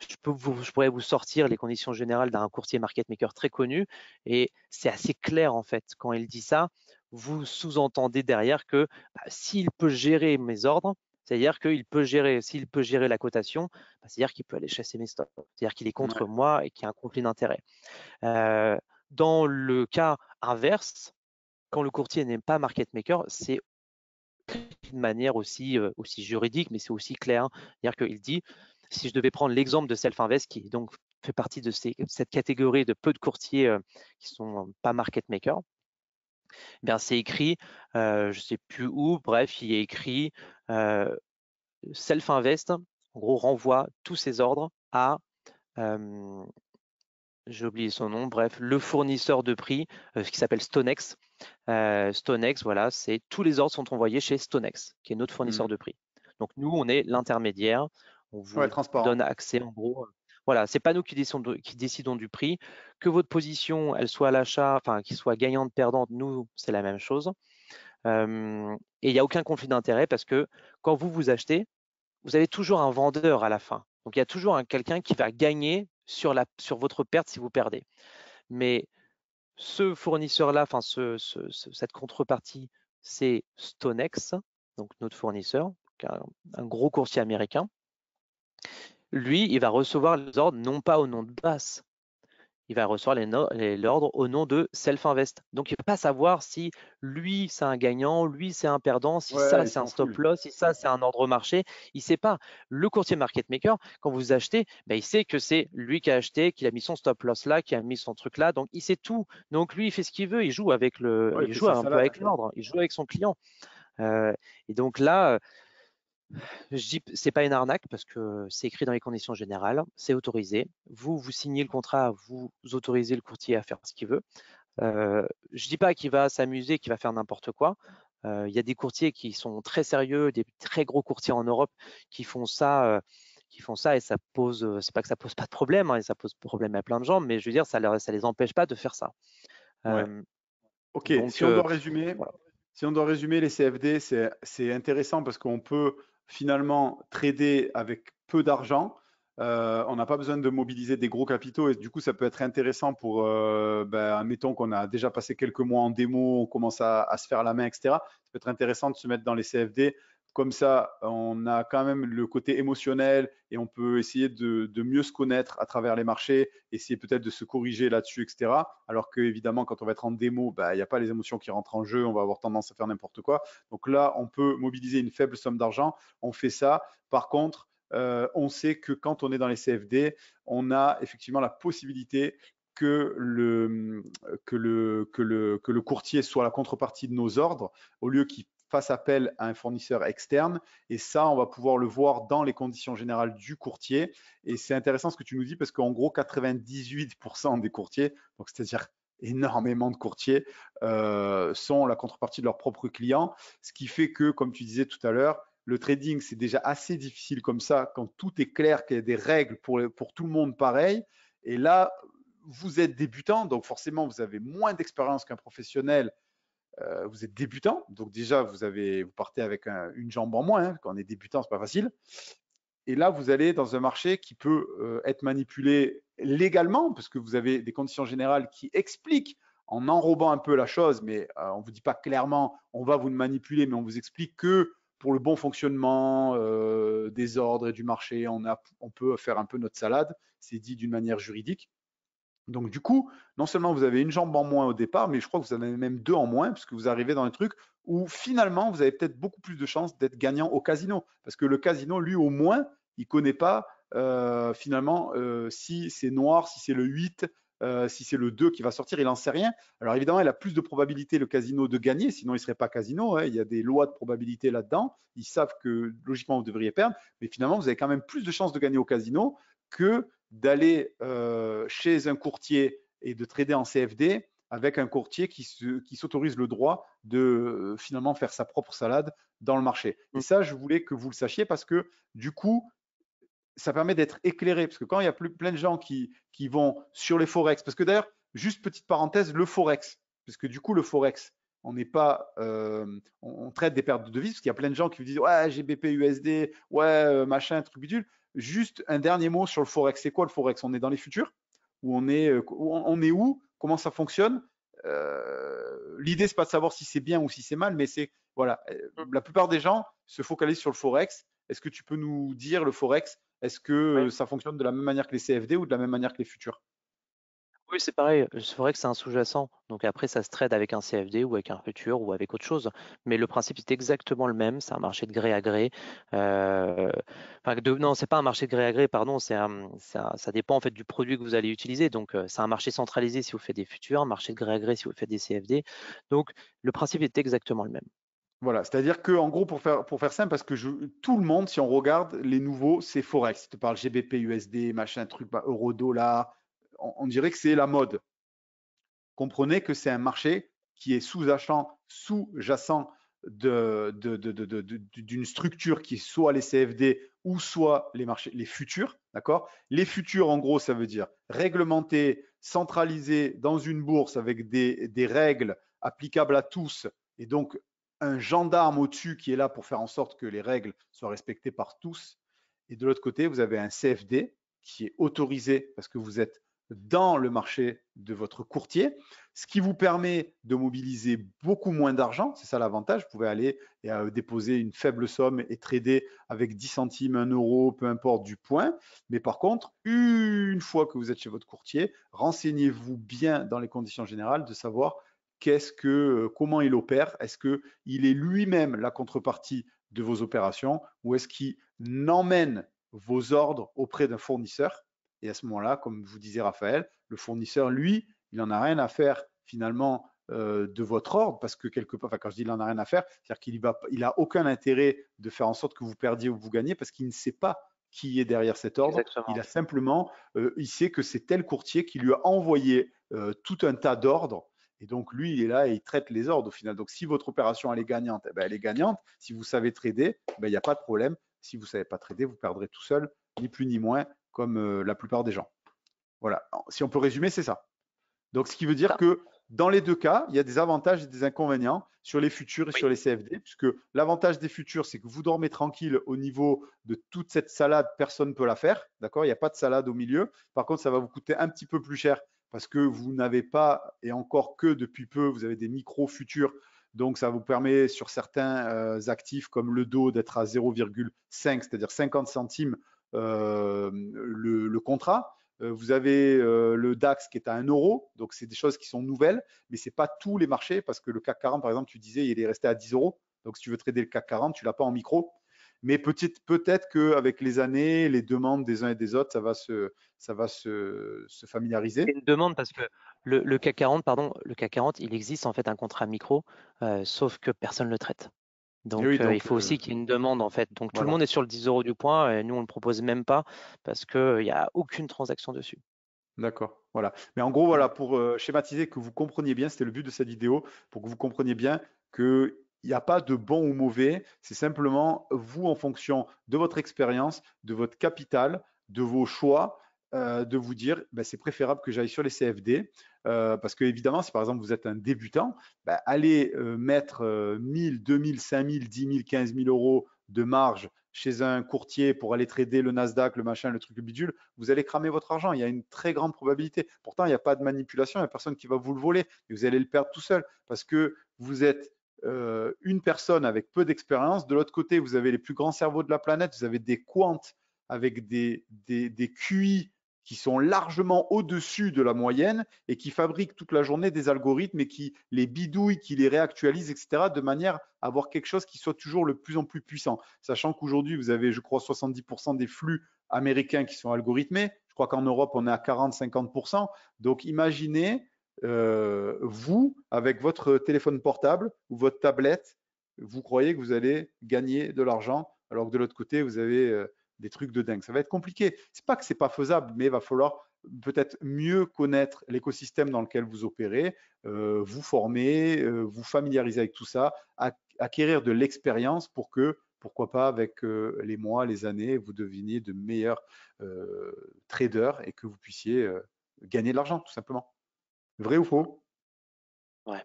je, peux vous, je pourrais vous sortir les conditions générales d'un courtier market maker très connu et c'est assez clair en fait quand il dit ça. Vous sous-entendez derrière que bah, s'il peut gérer mes ordres, c'est-à-dire qu'il peut gérer, s'il peut gérer la cotation, bah, c'est-à-dire qu'il peut aller chasser mes stocks. C'est-à-dire qu'il est contre moi et qu'il y a un conflit d'intérêt. dans le cas inverse, quand le courtier n'est pas market maker, c'est une manière aussi, aussi juridique, mais c'est aussi clair. Hein. C'est-à-dire qu'il dit, si je devais prendre l'exemple de Self-Invest, qui donc fait partie de cette catégorie de peu de courtiers qui sont pas market makers, eh c'est écrit, je ne sais plus où, bref, il est écrit self-invest, gros, renvoie tous ses ordres à, j'ai oublié son nom, bref, le fournisseur de prix qui s'appelle Stonex. Stonex, voilà, c'est tous les ordres sont envoyés chez Stonex, qui est notre fournisseur mmh. de prix. Donc nous, on est l'intermédiaire, on vous donne hein. accès en gros. Voilà, c'est pas nous qui décidons, qui décidons, du prix. Que votre position, elle soit à l'achat, enfin, qu'il soit gagnante, perdante, nous, c'est la même chose et il n'y a aucun conflit d'intérêt parce que quand vous vous achetez, vous avez toujours un vendeur à la fin. Donc il y a toujours quelqu'un qui va gagner sur, votre perte si vous perdez. Mais ce fournisseur-là, enfin cette contrepartie, c'est Stonex, donc notre fournisseur, un, gros coursier américain. Lui, il va recevoir les ordres non pas au nom de Basse il va recevoir l'ordre au nom de self-invest. Donc, il ne va pas savoir si lui, c'est un gagnant, lui, c'est un perdant, si ça, c'est un stop-loss, si ça, c'est un ordre marché. Il ne sait pas. Le courtier market maker, quand vous achetez, ben il sait que c'est lui qui a acheté, qu'il a mis son stop-loss là, qui a mis son truc là. Donc, il sait tout. Donc, lui, il fait ce qu'il veut. Il joue avec le, il joue un peu avec l'ordre. Il joue avec son client. Euh, et donc là, je dis c'est pas une arnaque parce que c'est écrit dans les conditions générales, c'est autorisé. Vous vous signez le contrat, vous autorisez le courtier à faire ce qu'il veut. Euh, je dis pas qu'il va s'amuser, qu'il va faire n'importe quoi. Euh, il y a des courtiers qui sont très sérieux, des très gros courtiers en Europe qui font ça, euh, qui font ça et ça pose, euh, c'est pas que ça pose pas de problème, hein, et ça pose problème à plein de gens, mais je veux dire ça, ne ça les empêche pas de faire ça. ok, si on doit résumer, si on doit résumer les CFD, c'est intéressant parce qu'on peut finalement trader avec peu d'argent. Euh, on n'a pas besoin de mobiliser des gros capitaux et du coup ça peut être intéressant pour, euh, ben, admettons qu'on a déjà passé quelques mois en démo, on commence à, à, se faire la main, etc. Ça peut être intéressant de se mettre dans les CFD comme ça, on a quand même le côté émotionnel et on peut essayer de, mieux se connaître à travers les marchés, essayer peut-être de se corriger là-dessus, etc. Alors que évidemment, quand on va être en démo, bah, il n'y a pas les émotions qui rentrent en jeu, on va avoir tendance à faire n'importe quoi. Donc là, on peut mobiliser une faible somme d'argent, on fait ça. Par contre, euh, on sait que quand on est dans les CFD, on a effectivement la possibilité que le, que le courtier soit la contrepartie de nos ordres, au lieu qu'il fasse appel à un fournisseur externe. Et ça, on va pouvoir le voir dans les conditions générales du courtier. Et c'est intéressant ce que tu nous dis parce qu'en gros, 98% des courtiers, donc c'est-à-dire énormément de courtiers, euh, sont la contrepartie de leurs propres clients. Ce qui fait que, comme tu disais tout à l'heure, le trading, c'est déjà assez difficile comme ça quand tout est clair, qu'il y a des règles pour, pour tout le monde pareil. Et là, vous êtes débutant, donc forcément, vous avez moins d'expérience qu'un professionnel euh, vous êtes débutant, donc déjà vous avez, vous partez avec une jambe en moins. Hein. Quand on est débutant, c'est pas facile. Et là, vous allez dans un marché qui peut euh, être manipulé légalement, parce que vous avez des conditions générales qui expliquent, en enrobant un peu la chose, mais on euh, on vous dit pas clairement, on va vous manipuler, mais on vous explique que pour le bon fonctionnement des ordres et du marché, on peut faire un peu notre salade. C'est dit d'une manière juridique. Donc du coup, non seulement vous avez une jambe en moins au départ, mais je crois que vous en avez même deux en moins, puisque vous arrivez dans un truc où finalement, vous avez peut-être beaucoup plus de chances d'être gagnant au casino. Parce que le casino, lui, au moins, il ne connaît pas euh, finalement euh, si c'est noir, si c'est le 8, euh, si c'est le 2 qui va sortir, il n'en sait rien. Alors évidemment, il a plus de probabilité le casino de gagner, sinon il ne serait pas casino. Hein. Il y a des lois de probabilité là-dedans. Ils savent que logiquement, vous devriez perdre, mais finalement, vous avez quand même plus de chances de gagner au casino que d'aller euh, chez un courtier et de trader en CFD avec un courtier qui, qui s'autorise le droit de euh, finalement faire sa propre salade dans le marché. Et mmh. ça, je voulais que vous le sachiez parce que du coup, ça permet d'être éclairé. Parce que quand il y a plus, plein de gens qui, qui vont sur les forex, parce que d'ailleurs, juste petite parenthèse, le forex, parce que du coup, le forex, on n'est pas, euh, on, on, traite des pertes de devises, parce qu'il y a plein de gens qui vous disent ouais GBP USD, ouais machin, truc bidule. Juste un dernier mot sur le Forex. C'est quoi le Forex On est dans les futurs Ou on, est, euh, où on est Comment ça fonctionne l'idée euh, L'idée, c'est pas de savoir si c'est bien ou si c'est mal, mais c'est voilà. Euh, hum. La plupart des gens se focalisent sur le Forex. Est-ce que tu peux nous dire le Forex Est-ce que ça fonctionne de la même manière que les CFD ou de la même manière que les futurs c'est pareil. C'est vrai que c'est un sous-jacent. Donc après, ça se trade avec un CFD ou avec un futur ou avec autre chose. Mais le principe est exactement le même. C'est un marché de gré à gré. Enfin, Non, c'est pas un marché de gré à gré, pardon. C'est Ça dépend en fait du produit que vous allez utiliser. Donc c'est un marché centralisé si vous faites des futurs, un marché de gré à gré si vous faites des CFD. Donc le principe est exactement le même. Voilà, c'est-à-dire que en gros, pour faire, pour faire simple, parce que tout le monde, si on regarde les nouveaux, c'est Forex. Tu parles GBP, USD, machin, truc, bah, euro, dollar, on, dirait que c'est la mode. Comprenez que c'est un marché qui est sous-jacent sous jacent d'une de, structure qui est soit les CFD ou soit les marchés, les futurs, d'accord Les futurs, en gros, ça veut dire réglementer, centralisé, dans une bourse avec des, des règles applicables à tous et donc un gendarme au-dessus qui est là pour faire en sorte que les règles soient respectées par tous. Et de l'autre côté, vous avez un CFD qui est autorisé parce que vous êtes dans le marché de votre courtier, ce qui vous permet de mobiliser beaucoup moins d'argent. C'est ça l'avantage. Vous pouvez aller et, euh, déposer une faible somme et trader avec 10 centimes, 1 euro, peu importe du point. Mais par contre, une fois que vous êtes chez votre courtier, renseignez-vous bien dans les conditions générales de savoir qu'est-ce que, euh, comment il opère. Est-ce qu'il est lui-même la contrepartie de vos opérations ou est-ce qu'il n'emmène vos ordres auprès d'un fournisseur et à ce moment-là, comme vous disait Raphaël, le fournisseur, lui, il n'en a rien à faire finalement euh, de votre ordre, parce que quelque part, enfin, quand je dis il n'en a rien à faire, c'est-à-dire qu'il n'a aucun intérêt de faire en sorte que vous perdiez ou que vous gagnez parce qu'il ne sait pas qui est derrière cet ordre. Il a simplement, euh, il sait que c'est tel courtier qui lui a envoyé euh, tout un tas d'ordres. Et donc, lui, il est là et il traite les ordres au final. Donc, si votre opération, elle est gagnante, eh ben, elle est gagnante. Si vous savez trader, ben, il n'y a pas de problème. Si vous ne savez pas trader, vous perdrez tout seul, ni plus ni moins comme la plupart des gens. Voilà, si on peut résumer, c'est ça. Donc, ce qui veut dire que dans les deux cas, il y a des avantages et des inconvénients sur les futurs et sur les CFD, puisque l'avantage des futurs, c'est que vous dormez tranquille au niveau de toute cette salade, personne ne peut la faire, d'accord Il n'y a pas de salade au milieu. Par contre, ça va vous coûter un petit peu plus cher parce que vous n'avez pas, et encore que depuis peu, vous avez des micro-futurs. Donc, ça vous permet sur certains actifs comme le dos d'être à 0,5, c'est-à-dire 50 centimes euh, le, contrat. Euh, vous avez euh, le DAX qui est à 1 euro, donc c'est des choses qui sont nouvelles, mais ce n'est pas tous les marchés parce que le CAC 40, par exemple, tu disais, il est resté à 10 euros. Donc si tu veux trader le CAC 40, tu ne l'as pas en micro. Mais peut-être qu'avec les années, les demandes des uns et des autres, ça va se, ça va familiariser. une demande parce que le, CAC 40, pardon, le CAC 40, il existe en fait un contrat micro, sauf que personne ne le traite. Donc, eh euh, il faut aussi euh, qu'il y ait une demande en fait. Donc tout le monde est sur le 10 euros du point et nous on ne le propose même pas parce qu'il euh, n'y a aucune transaction dessus. D'accord, voilà. Mais en gros, voilà, pour schématiser que vous compreniez bien, c'était le but de cette vidéo, pour que vous compreniez bien qu'il n'y a pas de bon ou mauvais, c'est simplement vous en fonction de votre expérience, de votre capital, de vos choix, euh, de vous dire bah, c'est préférable que j'aille sur les CFD euh, parce que évidemment si par exemple vous êtes un débutant bah, allez euh, mettre 1000 2000 5000 10 000 15 000 euros de marge chez un courtier pour aller trader le Nasdaq, le machin, le truc, le bidule, vous allez cramer votre argent. Il y a une très grande probabilité. Pourtant, il n'y a pas de manipulation, il n'y a personne qui va vous le voler vous allez le perdre tout seul parce que vous êtes une personne avec peu d'expérience. De l'autre côté, vous avez les plus grands cerveaux de la planète, vous avez des comptes avec des, des, des QI qui sont largement au-dessus de la moyenne et qui fabriquent toute la journée des algorithmes et qui les bidouillent, qui les réactualisent, etc., de manière à avoir quelque chose qui soit toujours le plus en plus puissant. Sachant qu'aujourd'hui, vous avez, je crois, 70% des flux américains qui sont algorithmés. Je crois qu'en Europe, on est à 40-50%. Donc, imaginez, euh, vous, avec votre téléphone portable ou votre tablette, vous croyez que vous allez gagner de l'argent, alors que de l'autre côté, vous avez... Euh, des trucs de dingue. Ça va être compliqué. C'est pas que c'est pas faisable, mais il va falloir peut-être mieux connaître l'écosystème dans lequel vous opérez, euh, vous former, euh, vous familiariser avec tout ça, acquérir de l'expérience pour que, pourquoi pas, avec euh, les mois, les années, vous deveniez de meilleurs traders et que vous puissiez gagner de l'argent, tout simplement. Vrai ou faux Ouais.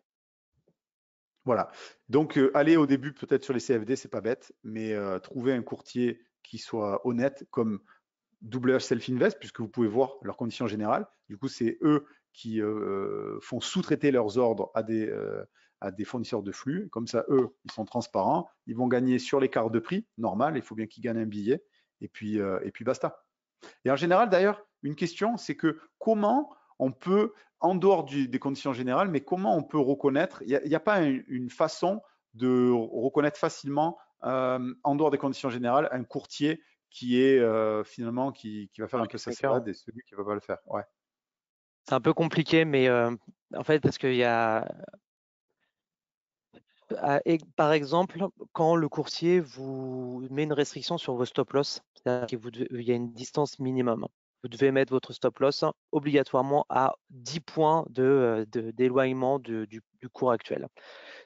Voilà. Donc, aller au début peut-être sur les CFD, c'est pas bête, mais trouver un courtier qui soient honnêtes comme WH Self-Invest, puisque vous pouvez voir leurs conditions générales. Du coup, c'est eux qui euh, font sous-traiter leurs ordres à des, euh, à des fournisseurs de flux. Comme ça, eux, ils sont transparents. Ils vont gagner sur l'écart de prix, normal. Il faut bien qu'ils gagnent un billet. Et puis, euh, et puis basta. Et en général, d'ailleurs, une question, c'est que comment on peut, en dehors des conditions générales, mais comment on peut reconnaître Il n'y a, pas une façon de reconnaître facilement euh, en dehors des conditions générales, un courtier qui est euh, finalement qui, va faire ah, un peu sa et celui qui ne va pas le faire. Ouais. C'est un peu compliqué, mais euh, en fait, parce qu'il y a ah, par exemple, quand le courtier vous met une restriction sur vos stop loss, c'est-à-dire qu'il y a une distance minimum, vous devez mettre votre stop loss obligatoirement à 10 points d'éloignement de, du, cours actuel.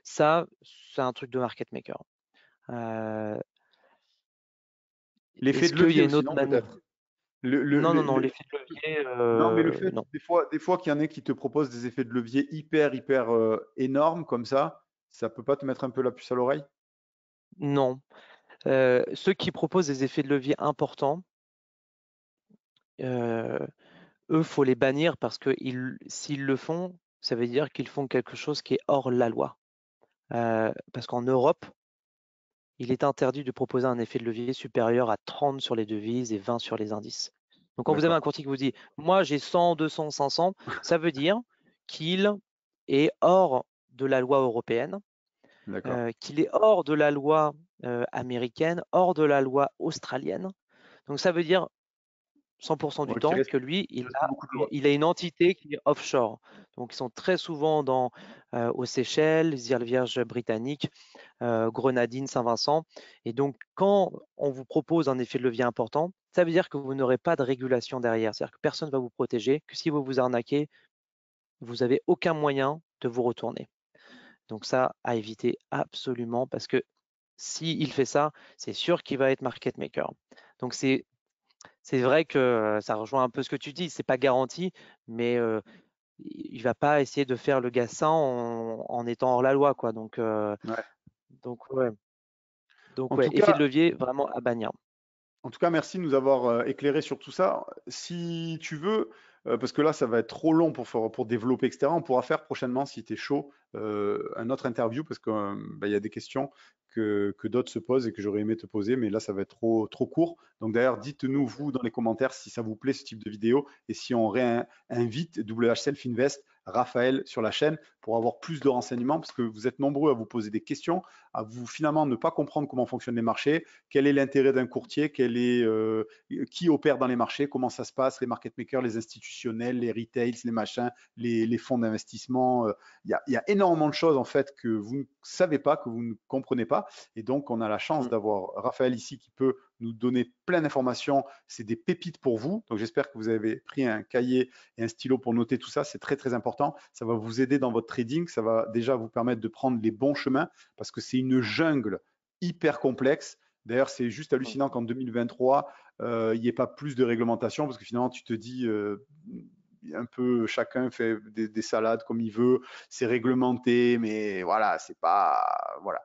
Ça, c'est un truc de market maker. L'effet de levier, non, non, non, l'effet de levier. non, mais le fait, des fois, des fois qu'il y en ait qui te proposent des effets de levier hyper, hyper énormes comme ça, ça peut pas te mettre un peu la puce à l'oreille Non. ceux qui proposent des effets de levier importants, eux, faut les bannir parce que s'ils le font, ça veut dire qu'ils font quelque chose qui est hors la loi. parce qu'en Europe, il est interdit de proposer un effet de levier supérieur à 30 sur les devises et 20 sur les indices. Donc quand vous avez un courtier qui vous dit moi j'ai 100, 200, 500, ça veut dire qu'il est hors de la loi européenne, euh, qu'il est hors de la loi euh, américaine, hors de la loi australienne. Donc ça veut dire 100% du temps que lui, il a, il a, une entité qui est offshore. Donc, ils sont très souvent dans, euh, aux Seychelles, les îles Vierges britanniques, euh, Grenadines, Saint-Vincent. Et donc, quand on vous propose un effet de levier important, ça veut dire que vous n'aurez pas de régulation derrière. C'est-à-dire que personne ne va vous protéger, que si vous vous arnaquez, vous n'avez aucun moyen de vous retourner. Donc, ça, à éviter absolument parce que s'il il fait ça, c'est sûr qu'il va être market maker. Donc, c'est c'est vrai que ça rejoint un peu ce que tu dis, c'est pas garanti, mais euh, il va pas essayer de faire le gassin en, étant hors la loi, quoi. Donc, donc effet de levier vraiment à bannir. En tout cas, merci de nous avoir éclairé sur tout ça. Si tu veux, euh, parce que là, ça va être trop long pour, pour développer, etc. On pourra faire prochainement, si tu es chaud, euh, un autre interview, parce qu'il euh, bah, y a des questions que, d'autres se posent et que j'aurais aimé te poser, mais là, ça va être trop, trop court. Donc d'ailleurs, dites-nous, vous, dans les commentaires, si ça vous plaît ce type de vidéo et si on réinvite WH Self Invest Raphaël sur la chaîne pour avoir plus de renseignements parce que vous êtes nombreux à vous poser des questions, à vous finalement ne pas comprendre comment fonctionnent les marchés, quel est l'intérêt d'un courtier, est, euh, qui opère dans les marchés, comment ça se passe, les market makers, les institutionnels, les retails, les machins, les, fonds d'investissement. Euh, il y, a énormément de choses en fait que vous ne savez pas, que vous ne comprenez pas. Et donc, on a la chance mmh. d'avoir Raphaël ici qui peut nous donner plein d'informations. C'est des pépites pour vous. Donc, j'espère que vous avez pris un cahier et un stylo pour noter tout ça. C'est très, très important. Ça va vous aider dans votre trading. Ça va déjà vous permettre de prendre les bons chemins parce que c'est une jungle hyper complexe. D'ailleurs, c'est juste hallucinant qu'en 2023, euh, il n'y ait pas plus de réglementation parce que finalement, tu te dis euh, un peu chacun fait des, des, salades comme il veut, c'est réglementé, mais voilà, c'est pas. Voilà.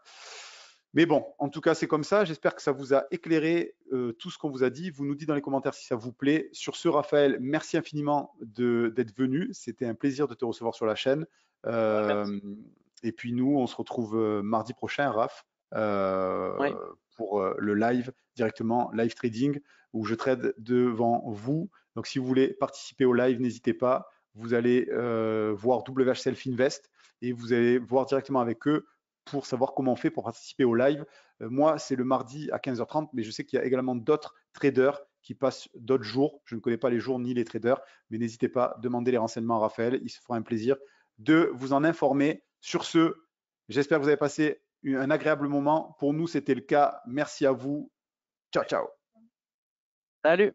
Mais bon, en tout cas, c'est comme ça. J'espère que ça vous a éclairé euh, tout ce qu'on vous a dit. Vous nous dites dans les commentaires si ça vous plaît. Sur ce, Raphaël, merci infiniment d'être venu. C'était un plaisir de te recevoir sur la chaîne. Euh, et puis nous, on se retrouve euh, mardi prochain, Raph, pour le live directement, live trading, où je trade devant vous. Donc si vous voulez participer au live, n'hésitez pas. Vous allez voir WH Self Invest et vous allez voir directement avec eux pour savoir comment on fait pour participer au live. Euh, moi, c'est le mardi à 15h30, mais je sais qu'il y a également d'autres traders qui passent d'autres jours. Je ne connais pas les jours ni les traders, mais n'hésitez pas, à demander les renseignements à Raphaël. Il se fera un plaisir de vous en informer. Sur ce, j'espère que vous avez passé un agréable moment. Pour nous, c'était le cas. Merci à vous. Ciao, ciao. Salut.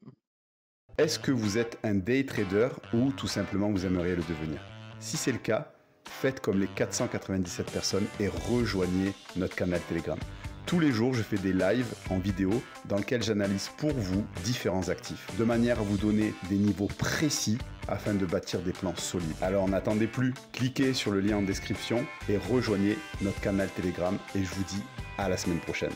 Est-ce que vous êtes un day trader ou tout simplement vous aimeriez le devenir Si c'est le cas, faites comme les 497 personnes et rejoignez notre canal Telegram. Tous les jours, je fais des lives en vidéo dans lesquels j'analyse pour vous différents actifs, de manière à vous donner des niveaux précis afin de bâtir des plans solides. Alors n'attendez plus, cliquez sur le lien en description et rejoignez notre canal Telegram et je vous dis à la semaine prochaine.